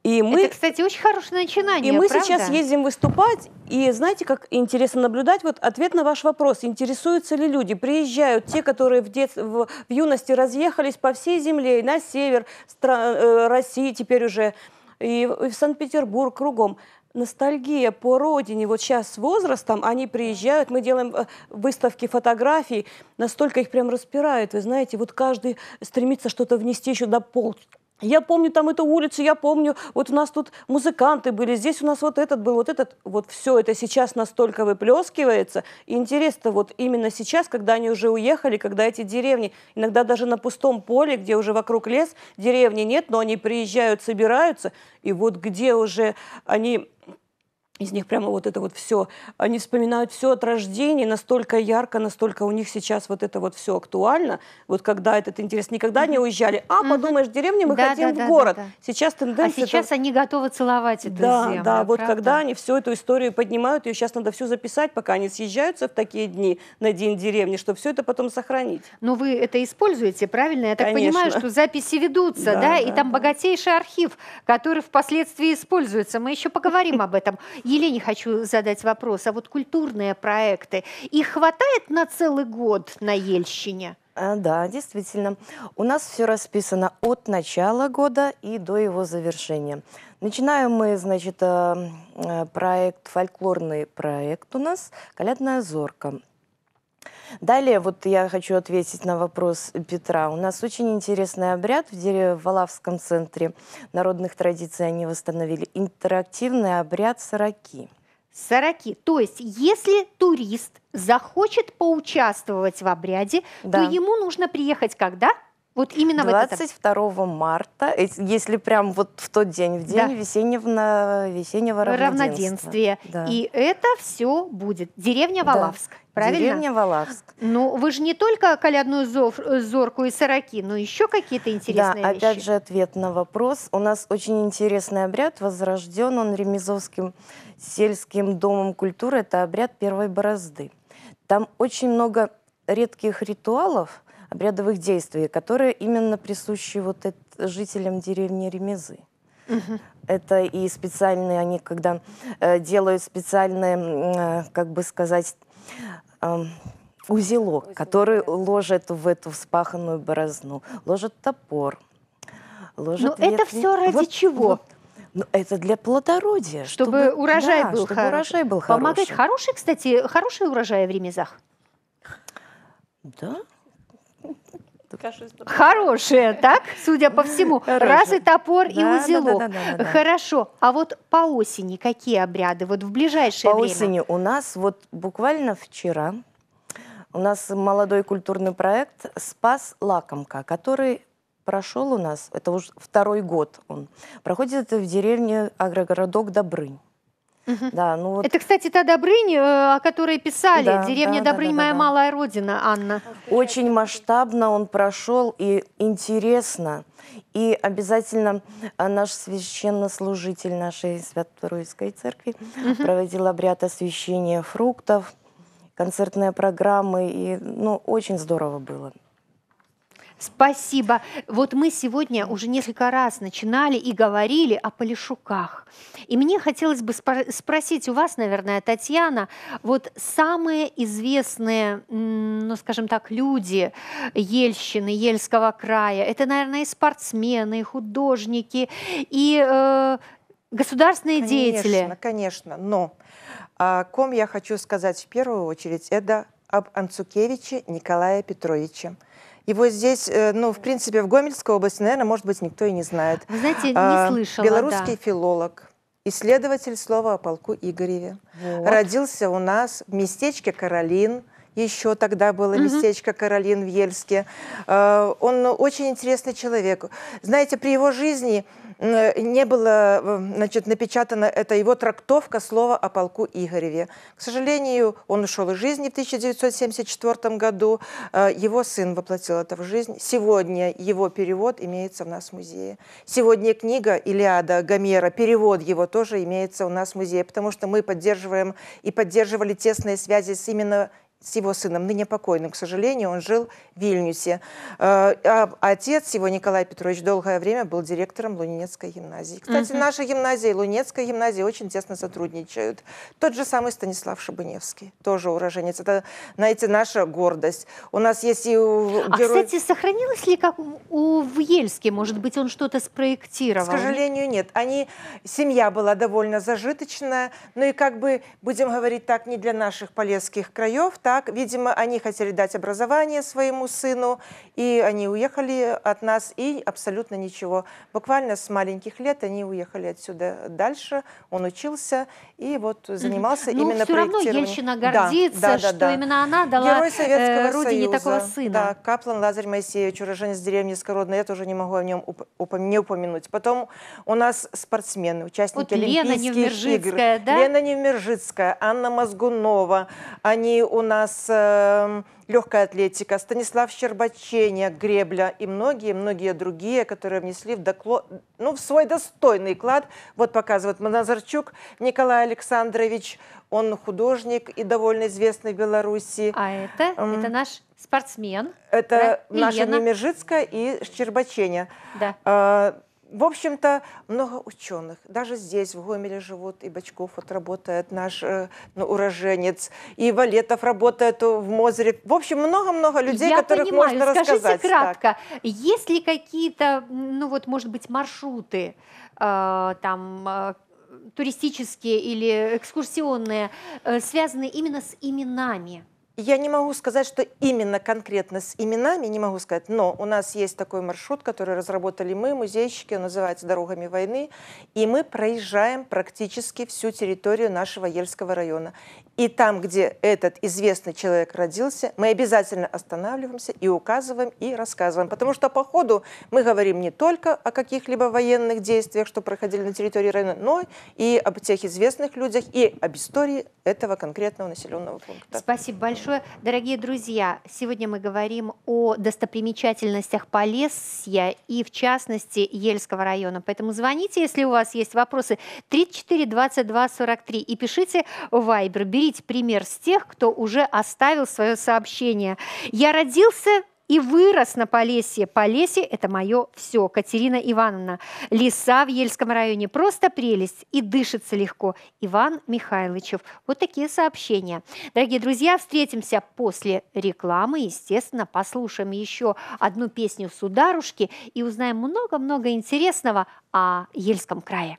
[SPEAKER 7] И мы, это, кстати, очень хорошее начинание. И мы правда? сейчас ездим выступать, и знаете, как интересно наблюдать, вот ответ на ваш вопрос, интересуются ли люди, приезжают те, которые в, дет... в, в юности разъехались по всей земле, и на север стра... Э, России теперь уже, и, и в Санкт-Петербург кругом ностальгия по родине. Вот сейчас с возрастом они приезжают, мы делаем э, выставки фотографий, настолько их прям распирают, вы знаете, вот каждый стремится что-то внести еще до пол, я помню там эту улицу, я помню, вот у нас тут музыканты были, здесь у нас вот этот был, вот этот, вот все это сейчас настолько выплескивается. интересно, вот именно сейчас, когда они уже уехали, когда эти деревни, иногда даже на пустом поле, где уже вокруг лес, деревни нет, но они приезжают, собираются, и вот где уже они из них прямо вот это вот все, они вспоминают все от рождения, настолько ярко, настолько у них сейчас вот это вот все актуально. Вот когда этот интерес, никогда не уезжали, а, подумаешь, в деревне мы да, хотим да, в город. Да, да. Сейчас а тенденция... А сейчас это... они
[SPEAKER 1] готовы целовать эту да, землю. Да, да, вот когда
[SPEAKER 7] они всю эту историю поднимают, ее сейчас надо все записать, пока они съезжаются в такие дни на день деревни, чтобы все это потом сохранить. Но вы это используете,
[SPEAKER 1] правильно? Я так Конечно. понимаю, что записи ведутся, да, да, да и там да. богатейший архив, который впоследствии используется. Мы еще поговорим об этом. Елене хочу задать вопрос, а вот культурные проекты, их хватает на целый год на Ельщине? А, да, действительно.
[SPEAKER 6] У нас все расписано от начала года и до его завершения. Начинаем мы, значит, э, э, проект, фольклорный проект у нас «Колядная зорка». Далее вот я хочу ответить на вопрос Петра. У нас очень интересный обряд в валавском центре народных традиций. Они
[SPEAKER 1] восстановили интерактивный обряд сороки. Сороки. То есть, если турист захочет поучаствовать в обряде, да. то ему нужно приехать когда? Вот именно 22
[SPEAKER 6] вот это. марта, если прям вот в тот день, в день да. весеннего, весеннего равноденствия. равноденствия. Да. И это все будет.
[SPEAKER 1] Деревня Валавск. Да. Правильно? Деревня Валавск. Ну, вы же не только колядную зов, зорку и сороки, но еще какие-то интересные да, вещи. опять же
[SPEAKER 6] ответ на вопрос. У нас очень интересный обряд, возрожден он Ремезовским сельским домом культуры. Это обряд первой борозды. Там очень много редких ритуалов, обрядовых действий, которые именно присущи вот жителям деревни Ремезы. Это и специальные, они когда э, делают специальные, э, как бы сказать, э, узелок, узелок, который да. ложат в эту вспаханную борозну, ложат топор, ложат Но это все ради вот, чего? Вот, ну, это для плодородия. Чтобы, чтобы урожай да, был чтобы урожай был хороший. Помогать
[SPEAKER 1] хороший, кстати, хороший урожай в ремезах? Да. Хорошее, так? Судя по всему. Хорошее. Раз и топор, да, и узелок. Да, да, Хорошо. А вот по осени какие обряды? Вот в ближайшее по время? По осени у нас вот
[SPEAKER 6] буквально вчера у нас молодой культурный проект «Спас лакомка», который прошел у нас, это уже второй год он, проходит в деревне агрогородок Добрынь. Да, ну вот...
[SPEAKER 1] Это, кстати, та Добрынь, э, о которой
[SPEAKER 2] писали, да, деревня да, Добрынь, да, да, моя да.
[SPEAKER 1] малая родина, Анна. Очень масштабно он прошел
[SPEAKER 6] и интересно. И обязательно э, наш священнослужитель нашей Свято-Троицкой церкви угу. проводил обряд освящения фруктов, концертные программы, и ну, очень здорово было.
[SPEAKER 1] Спасибо. Вот мы сегодня уже несколько раз начинали и говорили о полишуках. И мне хотелось бы спросить у вас, наверное, Татьяна, вот самые известные, ну, скажем так, люди Ельщины, Ельского края, это, наверное, и спортсмены, и художники, и э, государственные конечно, деятели. Конечно,
[SPEAKER 3] конечно. Но о а, ком я хочу сказать в первую очередь, это об Анцукевиче Николае Петровиче – его здесь, э, ну, в принципе, в Гомельской области, наверное, может быть, никто и не знает. Вы знаете, не а, слышала, Белорусский да. филолог, исследователь слова о полку Игореве. Вот. Родился у нас в местечке Каролин, еще тогда было угу. местечко Каролин в Ельске. А, он очень интересный человек. Знаете, при его жизни не было э, значит, напечатана это его трактовка слова о полку Игореве. К сожалению, он ушел из жизни в 1974 году. Э, его сын воплотил это в жизнь. Сегодня его перевод имеется у нас в музее. Сегодня книга «Илиада» Гомера, перевод его тоже имеется у нас в музее, потому что мы поддерживаем и поддерживали тесные связи с именно с его сыном, ныне покойным, к сожалению, он жил в Вильнюсе. Э, а отец его, Николай Петрович, долгое время был директором Лунецкой гимназии. Кстати, угу. наша гимназия и Лунецкая гимназия очень тесно сотрудничают. Тот же самый Станислав Шабуневский, тоже уроженец. Это, знаете, наша гордость. У нас есть и у А, кстати,
[SPEAKER 1] сохранилось
[SPEAKER 3] ли, как у в Ельске, может быть, он что-то спроектировал? К сожалению, нет. Они... Семья была довольно зажиточная, ну и как бы, будем говорить так, не для наших полесских краев, так так. Видимо, они хотели дать образование своему сыну, и они уехали от нас, и абсолютно ничего. Буквально с маленьких лет они уехали отсюда дальше, он учился, и вот занимался mm-hmm. Ну, Но именно все равно Ельщина гордится, да, да, да, что да. именно
[SPEAKER 1] она дала Герой э, Советского э, родине Союза, такого сына.
[SPEAKER 3] Да, Каплан Лазарь Моисеевич, уроженец деревни Скородной, я тоже не могу о нем уп- не упомянуть. Потом у нас спортсмены, участники вот Олимпийских Лена игр. Да? Лена Невмержицкая, Анна Мозгунова, они у нас нас э, эм, легкая атлетика, Станислав Щербаченя, гребля и многие-многие другие, которые внесли в, докло... ну, в свой достойный клад. Вот показывает Моназарчук Николай Александрович, он художник и довольно известный в Беларуси. А это, эм, это наш спортсмен. Это да? наша Немежицкая и Щербаченя. Да. Э, в общем-то, много ученых. Даже здесь, в Гомеле, живут. И Бачков вот работает, наш э, ну, уроженец. И Валетов работает в Мозере. В общем, много-много людей, Я которых понимаю. можно Скажите рассказать. кратко,
[SPEAKER 1] так. есть ли какие-то, ну вот, может быть, маршруты, э, там, э, туристические или экскурсионные, э, связанные именно с
[SPEAKER 3] именами? Я не могу сказать, что именно конкретно с именами, не могу сказать, но у нас есть такой маршрут, который разработали мы, музейщики, он называется «Дорогами войны», и мы проезжаем практически всю территорию нашего Ельского района. И там, где этот известный человек родился, мы обязательно останавливаемся и указываем, и рассказываем. Потому что по ходу мы говорим не только о каких-либо военных действиях, что проходили на территории района, но и об тех известных людях, и об истории этого конкретного населенного пункта.
[SPEAKER 1] Спасибо большое. Дорогие друзья, сегодня мы говорим о достопримечательностях Полесья и, в частности, Ельского района. Поэтому звоните, если у вас есть вопросы. 34 22 43 и пишите в Viber брить пример с тех, кто уже оставил свое сообщение. Я родился и вырос на Полесье. Полесье – это мое все. Катерина Ивановна. Леса в Ельском районе. Просто прелесть. И дышится легко. Иван Михайловичев. Вот такие сообщения. Дорогие друзья, встретимся после рекламы. Естественно, послушаем еще одну песню «Сударушки» и узнаем много-много интересного о Ельском крае.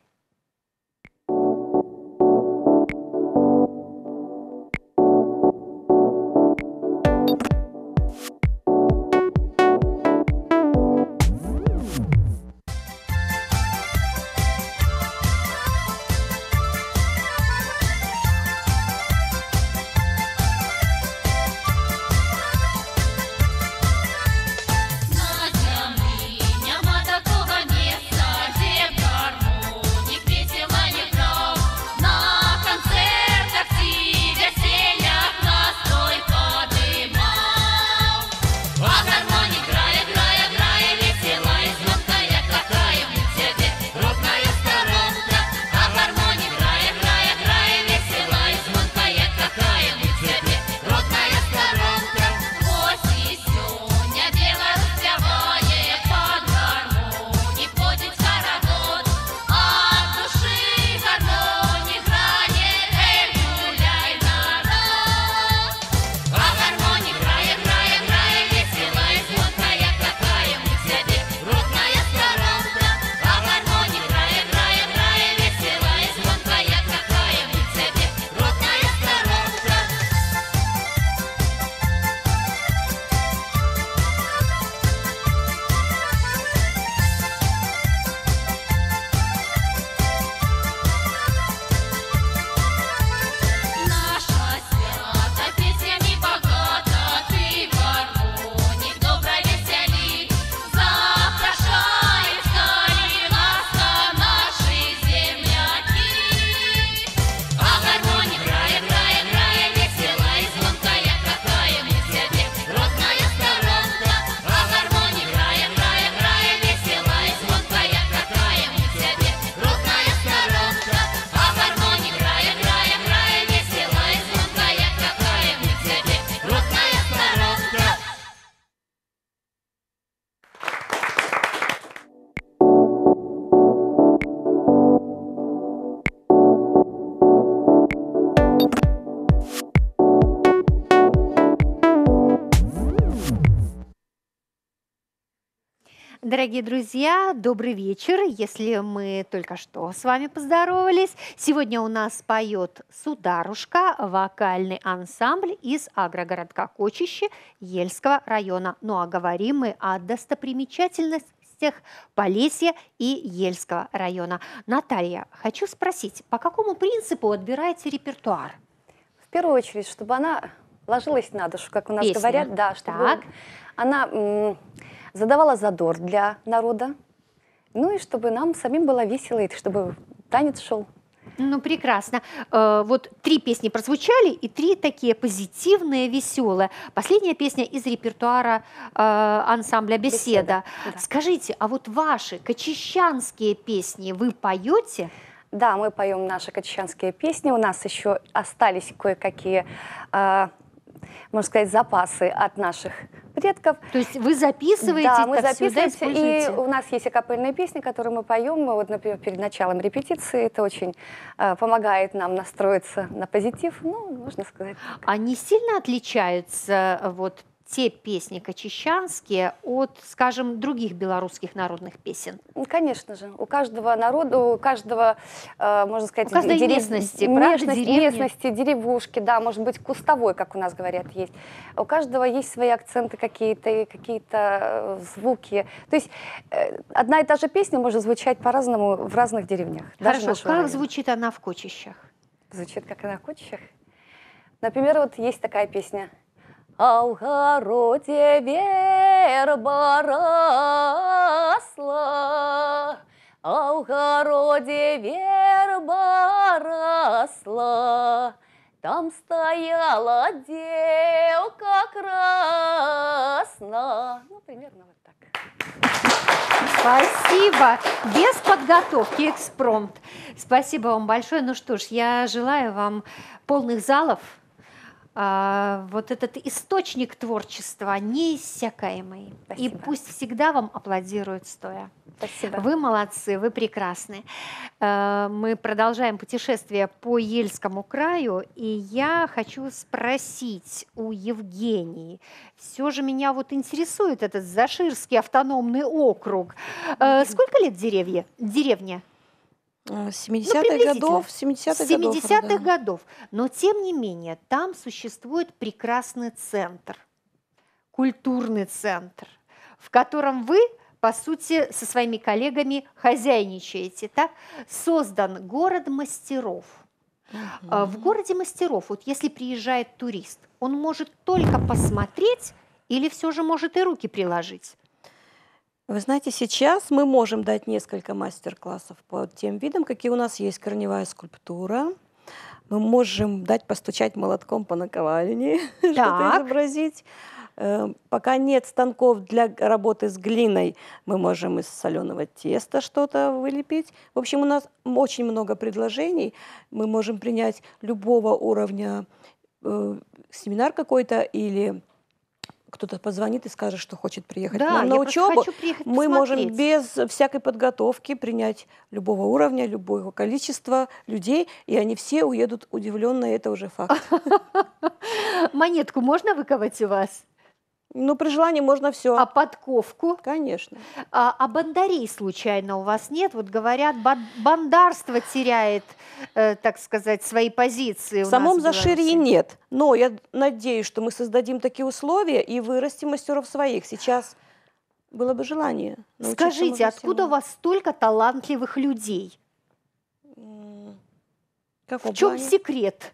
[SPEAKER 1] дорогие друзья, добрый вечер. Если мы только что с вами поздоровались, сегодня у нас поет Сударушка, вокальный ансамбль из агрогородка Кочище Ельского района. Ну а говорим мы о достопримечательностях Полесья и Ельского района. Наталья,
[SPEAKER 2] хочу спросить, по какому принципу отбирается репертуар? В первую очередь, чтобы она ложилась на душу, как у нас Песня. говорят, да, чтобы так. она задавала задор для народа, ну и чтобы нам самим было весело, и чтобы танец шел. Ну, прекрасно. Э, вот три песни прозвучали, и три такие
[SPEAKER 1] позитивные, веселые. Последняя песня из репертуара э, ансамбля «Беседа».
[SPEAKER 2] Беседа да. Скажите, а вот ваши кочищанские песни вы поете? Да, мы поем наши кочещанские песни. У нас еще остались кое-какие э, можно сказать, запасы от наших предков. То есть вы записываете, да, мы записываемся, и у нас есть акапельные песни, которые мы поем, мы вот, например, перед началом репетиции. Это очень э, помогает нам настроиться на позитив, ну, можно сказать. Так. Они а сильно отличаются э, вот те песни кочищанские от,
[SPEAKER 1] скажем, других белорусских народных песен?
[SPEAKER 2] Ну, конечно же, у каждого народа, у каждого, э, можно сказать, у каждой дерев... местности, местность, правда, деревни? местности, деревушки, да, может быть, кустовой, как у нас говорят, есть. У каждого есть свои акценты какие-то, какие-то э, звуки. То есть э, одна и та же песня может звучать по-разному в разных деревнях. Хорошо, а как района. звучит она в кочищах? Звучит как она в кочищах. Например, вот есть такая песня – а в городе верба росла, А в городе верба росла, Там стояла девка красна. Ну, примерно вот так.
[SPEAKER 1] Спасибо. Без подготовки экспромт. Спасибо вам большое. Ну что ж, я желаю вам полных залов, а, вот этот источник творчества неиссякаемый. Спасибо. И пусть всегда вам аплодируют стоя. Спасибо. Вы молодцы, вы прекрасны. А, мы продолжаем путешествие по Ельскому краю, и я хочу спросить у Евгении. Все же меня вот интересует этот Заширский автономный округ. А, сколько лет деревья? деревня? 70-х э, ну, годов, 70-х 70 годов. 70 годов. Но тем не менее, там существует прекрасный центр, культурный центр, в котором вы, по сути, со своими коллегами хозяйничаете. Так? Создан город мастеров. Угу. В городе мастеров, вот если приезжает турист,
[SPEAKER 7] он может только посмотреть или все же может и руки приложить. Вы знаете, сейчас мы можем дать несколько мастер-классов по тем видам, какие у нас есть корневая скульптура. Мы можем дать постучать молотком по наковальне, что-то изобразить. Э, пока нет станков для работы с глиной, мы можем из соленого теста что-то вылепить. В общем, у нас очень много предложений. Мы можем принять любого уровня э, семинар какой-то или кто-то позвонит и скажет, что хочет приехать да, к нам на учебу, мы посмотреть. можем без всякой подготовки принять любого уровня, любого количества людей, и они все уедут удивленные, это уже факт. Монетку можно выковать у вас? Ну, при желании можно все. А подковку?
[SPEAKER 1] Конечно. А, а бандарей случайно у вас нет? Вот говорят, бандарство
[SPEAKER 7] теряет, э, так сказать, свои позиции. В самом Заширье нет. Но я надеюсь, что мы создадим такие условия и вырастим мастеров своих. Сейчас было бы желание. Скажите, откуда у вас столько талантливых людей?
[SPEAKER 2] Как
[SPEAKER 1] в чем плане? секрет?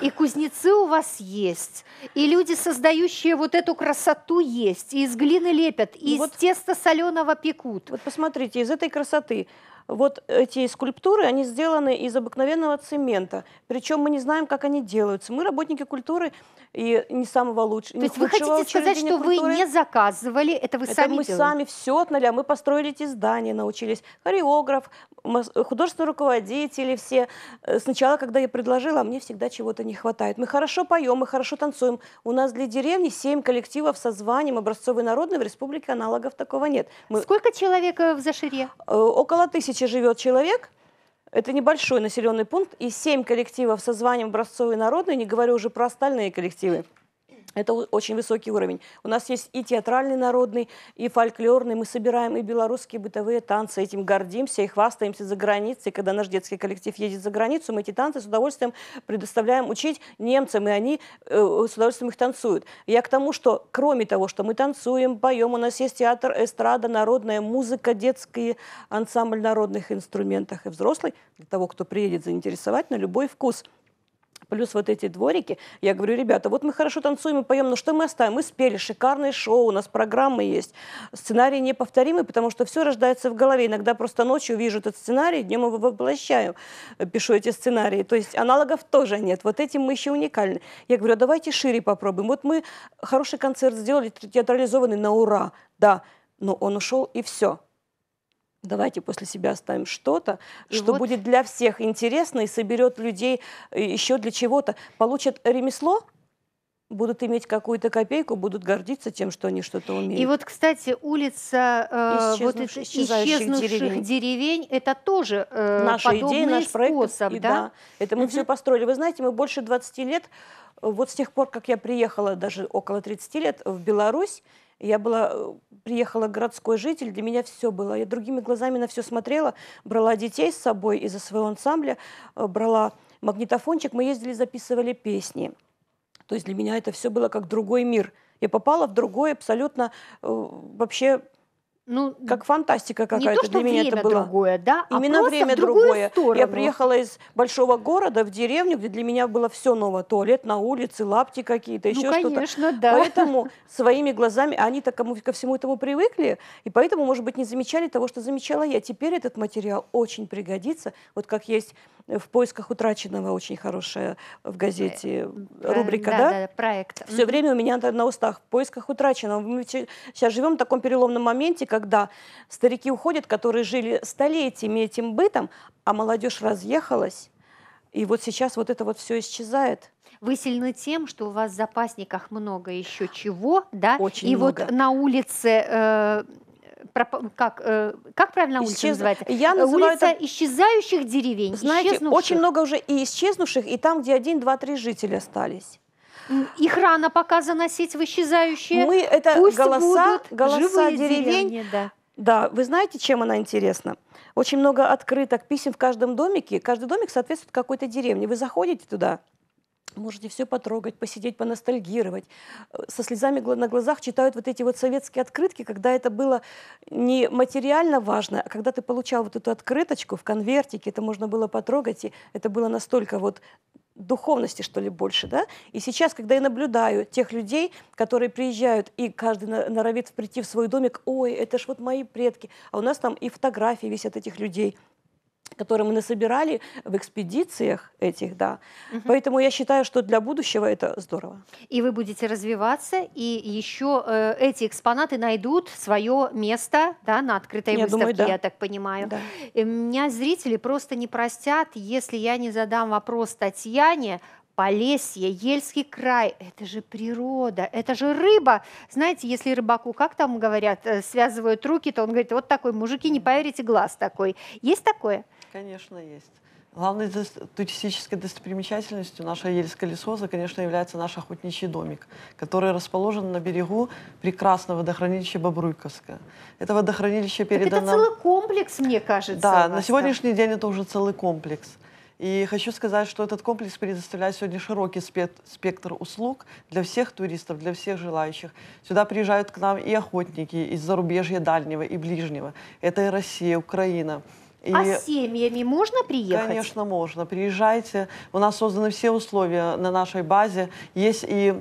[SPEAKER 1] И кузнецы у вас есть, и люди, создающие вот эту красоту, есть, и из
[SPEAKER 7] глины лепят, и ну, из теста соленого пекут. Вот посмотрите, из этой красоты вот эти скульптуры, они сделаны из обыкновенного цемента. Причем мы не знаем, как они делаются. Мы работники культуры и не самого лучшего. То есть вы хотите сказать, что культуры. вы не заказывали, это вы это сами мы делали? сами все от нуля. А мы построили эти здания, научились. Хореограф, художественные руководители все. Э, сначала, когда я предложила, а мне всегда чего-то не хватает. Мы хорошо поем, мы хорошо танцуем. У нас для деревни семь коллективов со званием образцовой народной. В республике аналогов такого нет. Мы... Сколько человек э, в Зашире? Э, около тысячи тысячи живет человек, это небольшой населенный пункт, и семь коллективов со званием образцовой народной, не говорю уже про остальные коллективы. Это очень высокий уровень. У нас есть и театральный народный, и фольклорный. Мы собираем и белорусские бытовые танцы. Этим гордимся и хвастаемся за границей. Когда наш детский коллектив едет за границу, мы эти танцы с удовольствием предоставляем учить немцам, и они э, с удовольствием их танцуют. Я к тому, что кроме того, что мы танцуем, поем, у нас есть театр, эстрада, народная музыка, детский ансамбль народных инструментах и взрослый, для того, кто приедет заинтересовать на любой вкус – плюс вот эти дворики. Я говорю, ребята, вот мы хорошо танцуем и поем, но что мы оставим? Мы спели шикарное шоу, у нас программы есть. Сценарий неповторимый, потому что все рождается в голове. Иногда просто ночью вижу этот сценарий, днем его воплощаю, пишу эти сценарии. То есть аналогов тоже нет. Вот этим мы еще уникальны. Я говорю, а давайте шире попробуем. Вот мы хороший концерт сделали, театрализованный на ура, да, но он ушел и все. Давайте после себя оставим что-то, что вот... будет для всех интересно и соберет людей э, еще для чего-то. Получат ремесло, будут иметь какую-то копейку, будут гордиться тем, что они что-то умеют. И вот, кстати, улица э, вот, исчезнувших деревень. деревень, это тоже э, наша идея, наш проект. и, да? да, это мы угу. все построили. Вы знаете, мы больше 20 лет, вот с тех пор, как я приехала, даже около 30 лет в Беларусь, я была, э, приехала городской житель, для меня все было. Я другими глазами на все смотрела, брала детей с собой из-за своего ансамбля, э, брала магнитофончик, мы ездили, записывали песни. То есть для меня это все было как другой мир. Я попала в другой абсолютно э, вообще ну, как фантастика какая-то для меня это было. другое,
[SPEAKER 1] да? А Именно время другое. Сторону. Я приехала
[SPEAKER 7] из большого города в деревню, где для меня было все ново. Туалет на улице, лапти какие-то, еще ну, конечно, что-то. конечно, да. Поэтому своими глазами они-то ко всему этому привыкли, и поэтому, может быть, не замечали того, что замечала я. Теперь этот материал очень пригодится. Вот как есть в поисках утраченного очень хорошая в газете э, рубрика, да, да? да проект. Все время у меня на устах в поисках утраченного. Мы сейчас живем в таком переломном моменте, когда старики уходят, которые жили столетиями этим бытом, а молодежь разъехалась. И вот сейчас вот это вот все исчезает.
[SPEAKER 1] Вы сильны тем, что у вас в запасниках много еще чего, да? Очень и много. И вот на улице э как, э, как правильно Исчез... улица называется? Я называю улица это...
[SPEAKER 7] исчезающих деревень. Знаете, очень много уже и исчезнувших, и там, где один, два, три жителя остались.
[SPEAKER 1] Их рано пока заносить в исчезающие. Мы это Пусть голоса,
[SPEAKER 7] голоса деревень. Деревни, да. Да, вы знаете, чем она интересна? Очень много открыток, писем в каждом домике. Каждый домик соответствует какой-то деревне. Вы заходите туда, можете все потрогать, посидеть, поностальгировать. Со слезами на глазах читают вот эти вот советские открытки, когда это было не материально важно, а когда ты получал вот эту открыточку в конвертике, это можно было потрогать, и это было настолько вот духовности, что ли, больше, да? И сейчас, когда я наблюдаю тех людей, которые приезжают, и каждый норовит прийти в свой домик, ой, это ж вот мои предки, а у нас там и фотографии висят этих людей – которые мы насобирали в экспедициях этих, да. Угу. Поэтому я считаю, что для будущего это здорово.
[SPEAKER 1] И вы будете развиваться, и еще э, эти экспонаты найдут свое место, да, на открытой я выставке, думаю, да. я так понимаю. Да. И э, меня зрители просто не простят, если я не задам вопрос Татьяне, Полесье, Ельский край, это же природа, это же рыба. Знаете, если рыбаку, как там говорят, э, связывают руки, то он говорит, вот такой, мужики, не поверите, глаз такой. Есть такое?
[SPEAKER 4] Конечно, есть. Главной туристической достопримечательностью нашего Ельского лесоза, конечно, является наш охотничий домик, который расположен на берегу прекрасного водохранилища Бобруйковска. Это водохранилище передано... Так это целый
[SPEAKER 1] комплекс, мне кажется. Да, на сегодняшний
[SPEAKER 4] день это уже целый комплекс. И хочу сказать, что этот комплекс предоставляет сегодня широкий спектр услуг для всех туристов, для всех желающих. Сюда приезжают к нам и охотники из зарубежья дальнего и ближнего. Это и Россия, Украина. А и, а с
[SPEAKER 1] семьями можно приехать? Конечно,
[SPEAKER 4] можно. Приезжайте. У нас созданы все условия на нашей базе. Есть и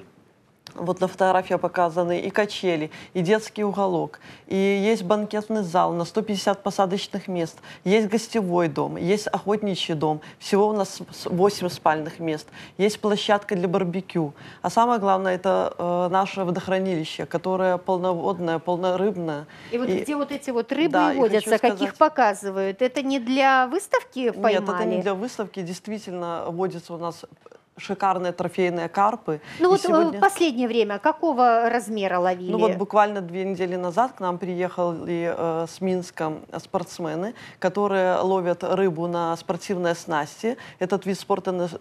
[SPEAKER 4] вот на фотографии показаны и качели, и детский уголок, и есть банкетный зал на 150 посадочных мест, есть гостевой дом, есть охотничий дом, всего у нас 8 спальных мест, есть площадка для барбекю. А самое главное, это э, наше водохранилище, которое полноводное, полнорыбное. И вот и, где вот эти вот рыбы да, водятся, сказать, каких
[SPEAKER 1] показывают? Это не для выставки поймали? Нет, это не для
[SPEAKER 4] выставки, действительно водится у нас шикарные трофейные карпы. Ну и вот э, сегодня... в
[SPEAKER 1] последнее время какого размера ловили? Ну вот
[SPEAKER 4] буквально две недели назад к нам приехали э, с Минска спортсмены, которые ловят рыбу на спортивной снасти. Этот вид спорта наз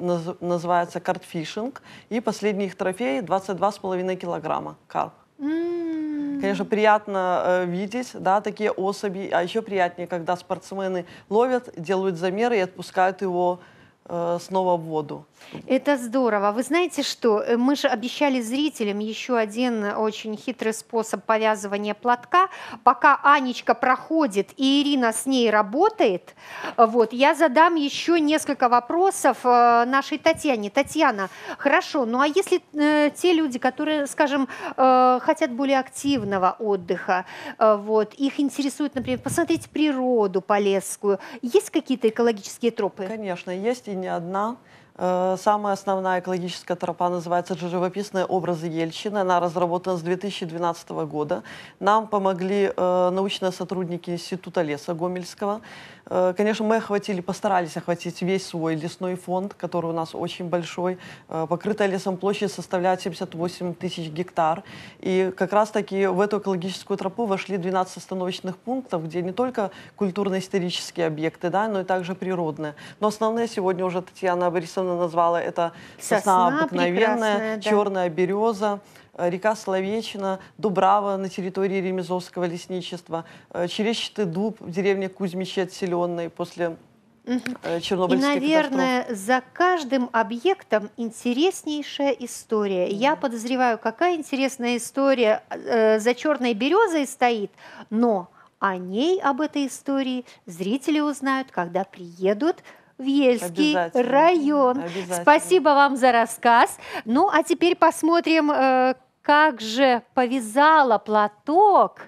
[SPEAKER 4] называется картфишинг. И последний их трофей 22,5 килограмма карп. Конечно, приятно э, видеть, да, такие особи, а еще приятнее, когда спортсмены ловят, делают замеры и отпускают его э, снова в воду. Это здорово. А вы
[SPEAKER 1] знаете что? Э, мы же обещали зрителям еще один очень хитрый способ повязывания платка. Пока Анечка проходит и Ирина с ней работает, вот, я задам еще несколько вопросов э, нашей Татьяне. Татьяна, хорошо, ну а если э, те люди, которые, скажем, хотят более активного отдыха, вот, их интересует, например, посмотреть природу полезскую. есть
[SPEAKER 4] какие-то экологические тропы? Конечно, есть и не одна. Э, самая основная экологическая тропа называется «Живописные образы Ельчины». Она разработана с 2012 года. Нам помогли э, научные сотрудники Института леса Гомельского. Э, конечно, мы охватили, постарались охватить весь свой лесной фонд, который у нас очень большой. Покрытая лесом площадь составляет 78 тысяч гектар. И как раз-таки в эту экологическую тропу вошли 12 остановочных пунктов, где не только культурно-исторические объекты, да, но и также природные. Но основные сегодня уже Татьяна Борисовна она назвала, это сосна, сосна обыкновенная, черная да. береза, э, река Словечина, Дубрава на территории Ремезовского лесничества, э, Черещатый дуб, деревня Кузьмичи отселенной после Чернобыльской э, И, наверное,
[SPEAKER 1] катастроф. за каждым объектом интереснейшая история. mm Я подозреваю, какая интересная история э, за черной березой стоит, но о ней, об этой истории, зрители узнают, когда приедут Вельский Обязательно. район. Обязательно. Спасибо вам за рассказ. Ну, а теперь посмотрим, э, как же повязала платок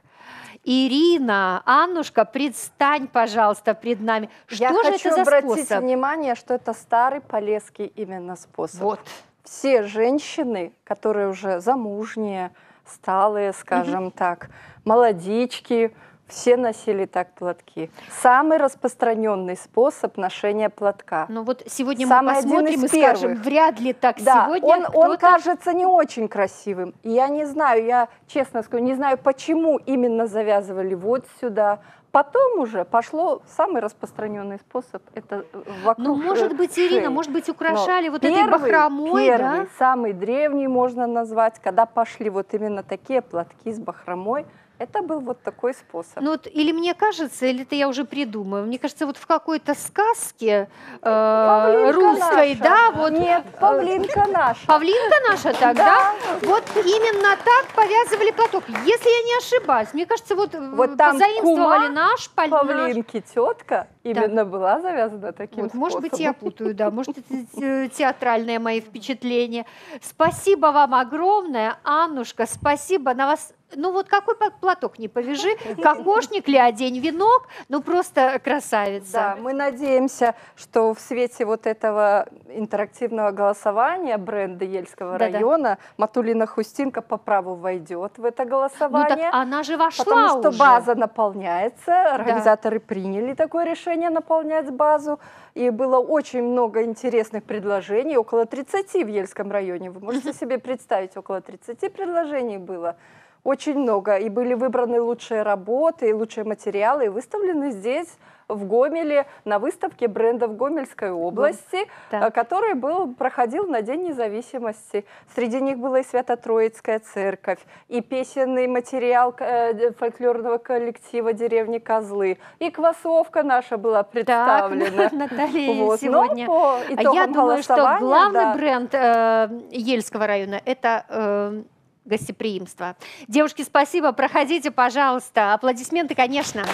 [SPEAKER 1] Ирина, Аннушка, предстань, пожалуйста, пред нами. Что Я же хочу это за обратить способ?
[SPEAKER 8] внимание, что это старый полезский именно способ. Вот. Все женщины, которые уже замужние, сталые, скажем угу. так, молодички, все носили так платки. Самый распространенный способ ношения платка. Ну вот сегодня Самый мы посмотрим и скажем,
[SPEAKER 1] вряд ли так да, сегодня. Он, он
[SPEAKER 8] кажется не очень красивым. Я не знаю, я честно скажу, не знаю, почему именно завязывали вот сюда, Потом уже пошло самый распространенный способ это э, ну, вокруг. Ну, может быть, шеи. Ирина, может быть, украшали Но вот первый, этой бахромой, первый, да? Самый древний можно назвать, когда пошли вот именно такие платки с бахромой.
[SPEAKER 1] Это был вот такой способ. Ну вот, или мне кажется, или это я уже придумаю. Мне кажется, вот в какой-то сказке э, русской, наша. да, вот. Нет, э, павлинка наша. Павлинка наша тогда. Да. Вот именно так повязывали платок. Если я не ошибаюсь, мне кажется, вот, э, вот там позаимствовали кума, наш павлинки наш... тетка именно да. была завязана таким вот, способом. Может быть, я путаю, да, может, это э, театральные мои впечатления. Спасибо вам огромное, Аннушка, спасибо. На вас ну вот какой платок не повяжи, кокошник ли одень венок, ну просто красавица. Да, мы
[SPEAKER 8] надеемся, что в свете вот этого интерактивного голосования бренда Ельского да, района да. Матулина Хустинка по праву войдет в это голосование. Ну так она же вошла Потому что уже. база наполняется, организаторы да. приняли такое решение наполнять базу, и было очень много интересных предложений, около 30 в Ельском районе. Вы можете себе представить, около 30 предложений было очень много. И были выбраны лучшие работы, и лучшие материалы, и выставлены здесь, в Гомеле, на выставке брендов Гомельской области, да. Э, который был, проходил на День независимости. Среди них была и Свято-Троицкая церковь, и песенный материал э, фольклорного коллектива «Деревни Козлы», и квасовка наша была представлена. Так, Наталья, вот. сегодня... Но по а итогам Я думаю, что главный да.
[SPEAKER 1] бренд э, Ельского района – это... Э, гостеприимства. Девушки, спасибо. Проходите, пожалуйста. Аплодисменты, конечно.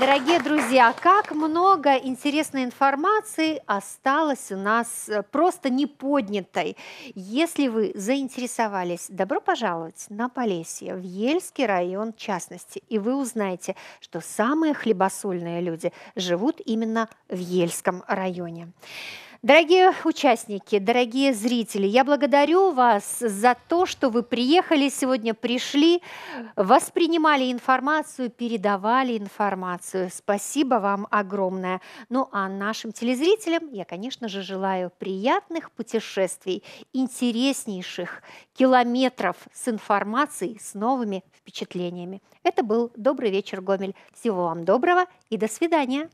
[SPEAKER 1] Дорогие друзья, как много интересной информации осталось у нас э, просто неподнятой. Если вы заинтересовались, добро пожаловать на Полесье, в Ельский район в частности, и вы узнаете, что самые хлебосольные люди живут именно в Ельском районе. Дорогие участники, дорогие зрители, я благодарю вас за то, что вы приехали сегодня, пришли, воспринимали информацию, передавали информацию. Спасибо вам огромное. Ну а нашим телезрителям я, конечно же, желаю приятных путешествий, интереснейших километров с информацией, с новыми впечатлениями. Это был «Добрый вечер, Гомель». Всего вам доброго и до свидания.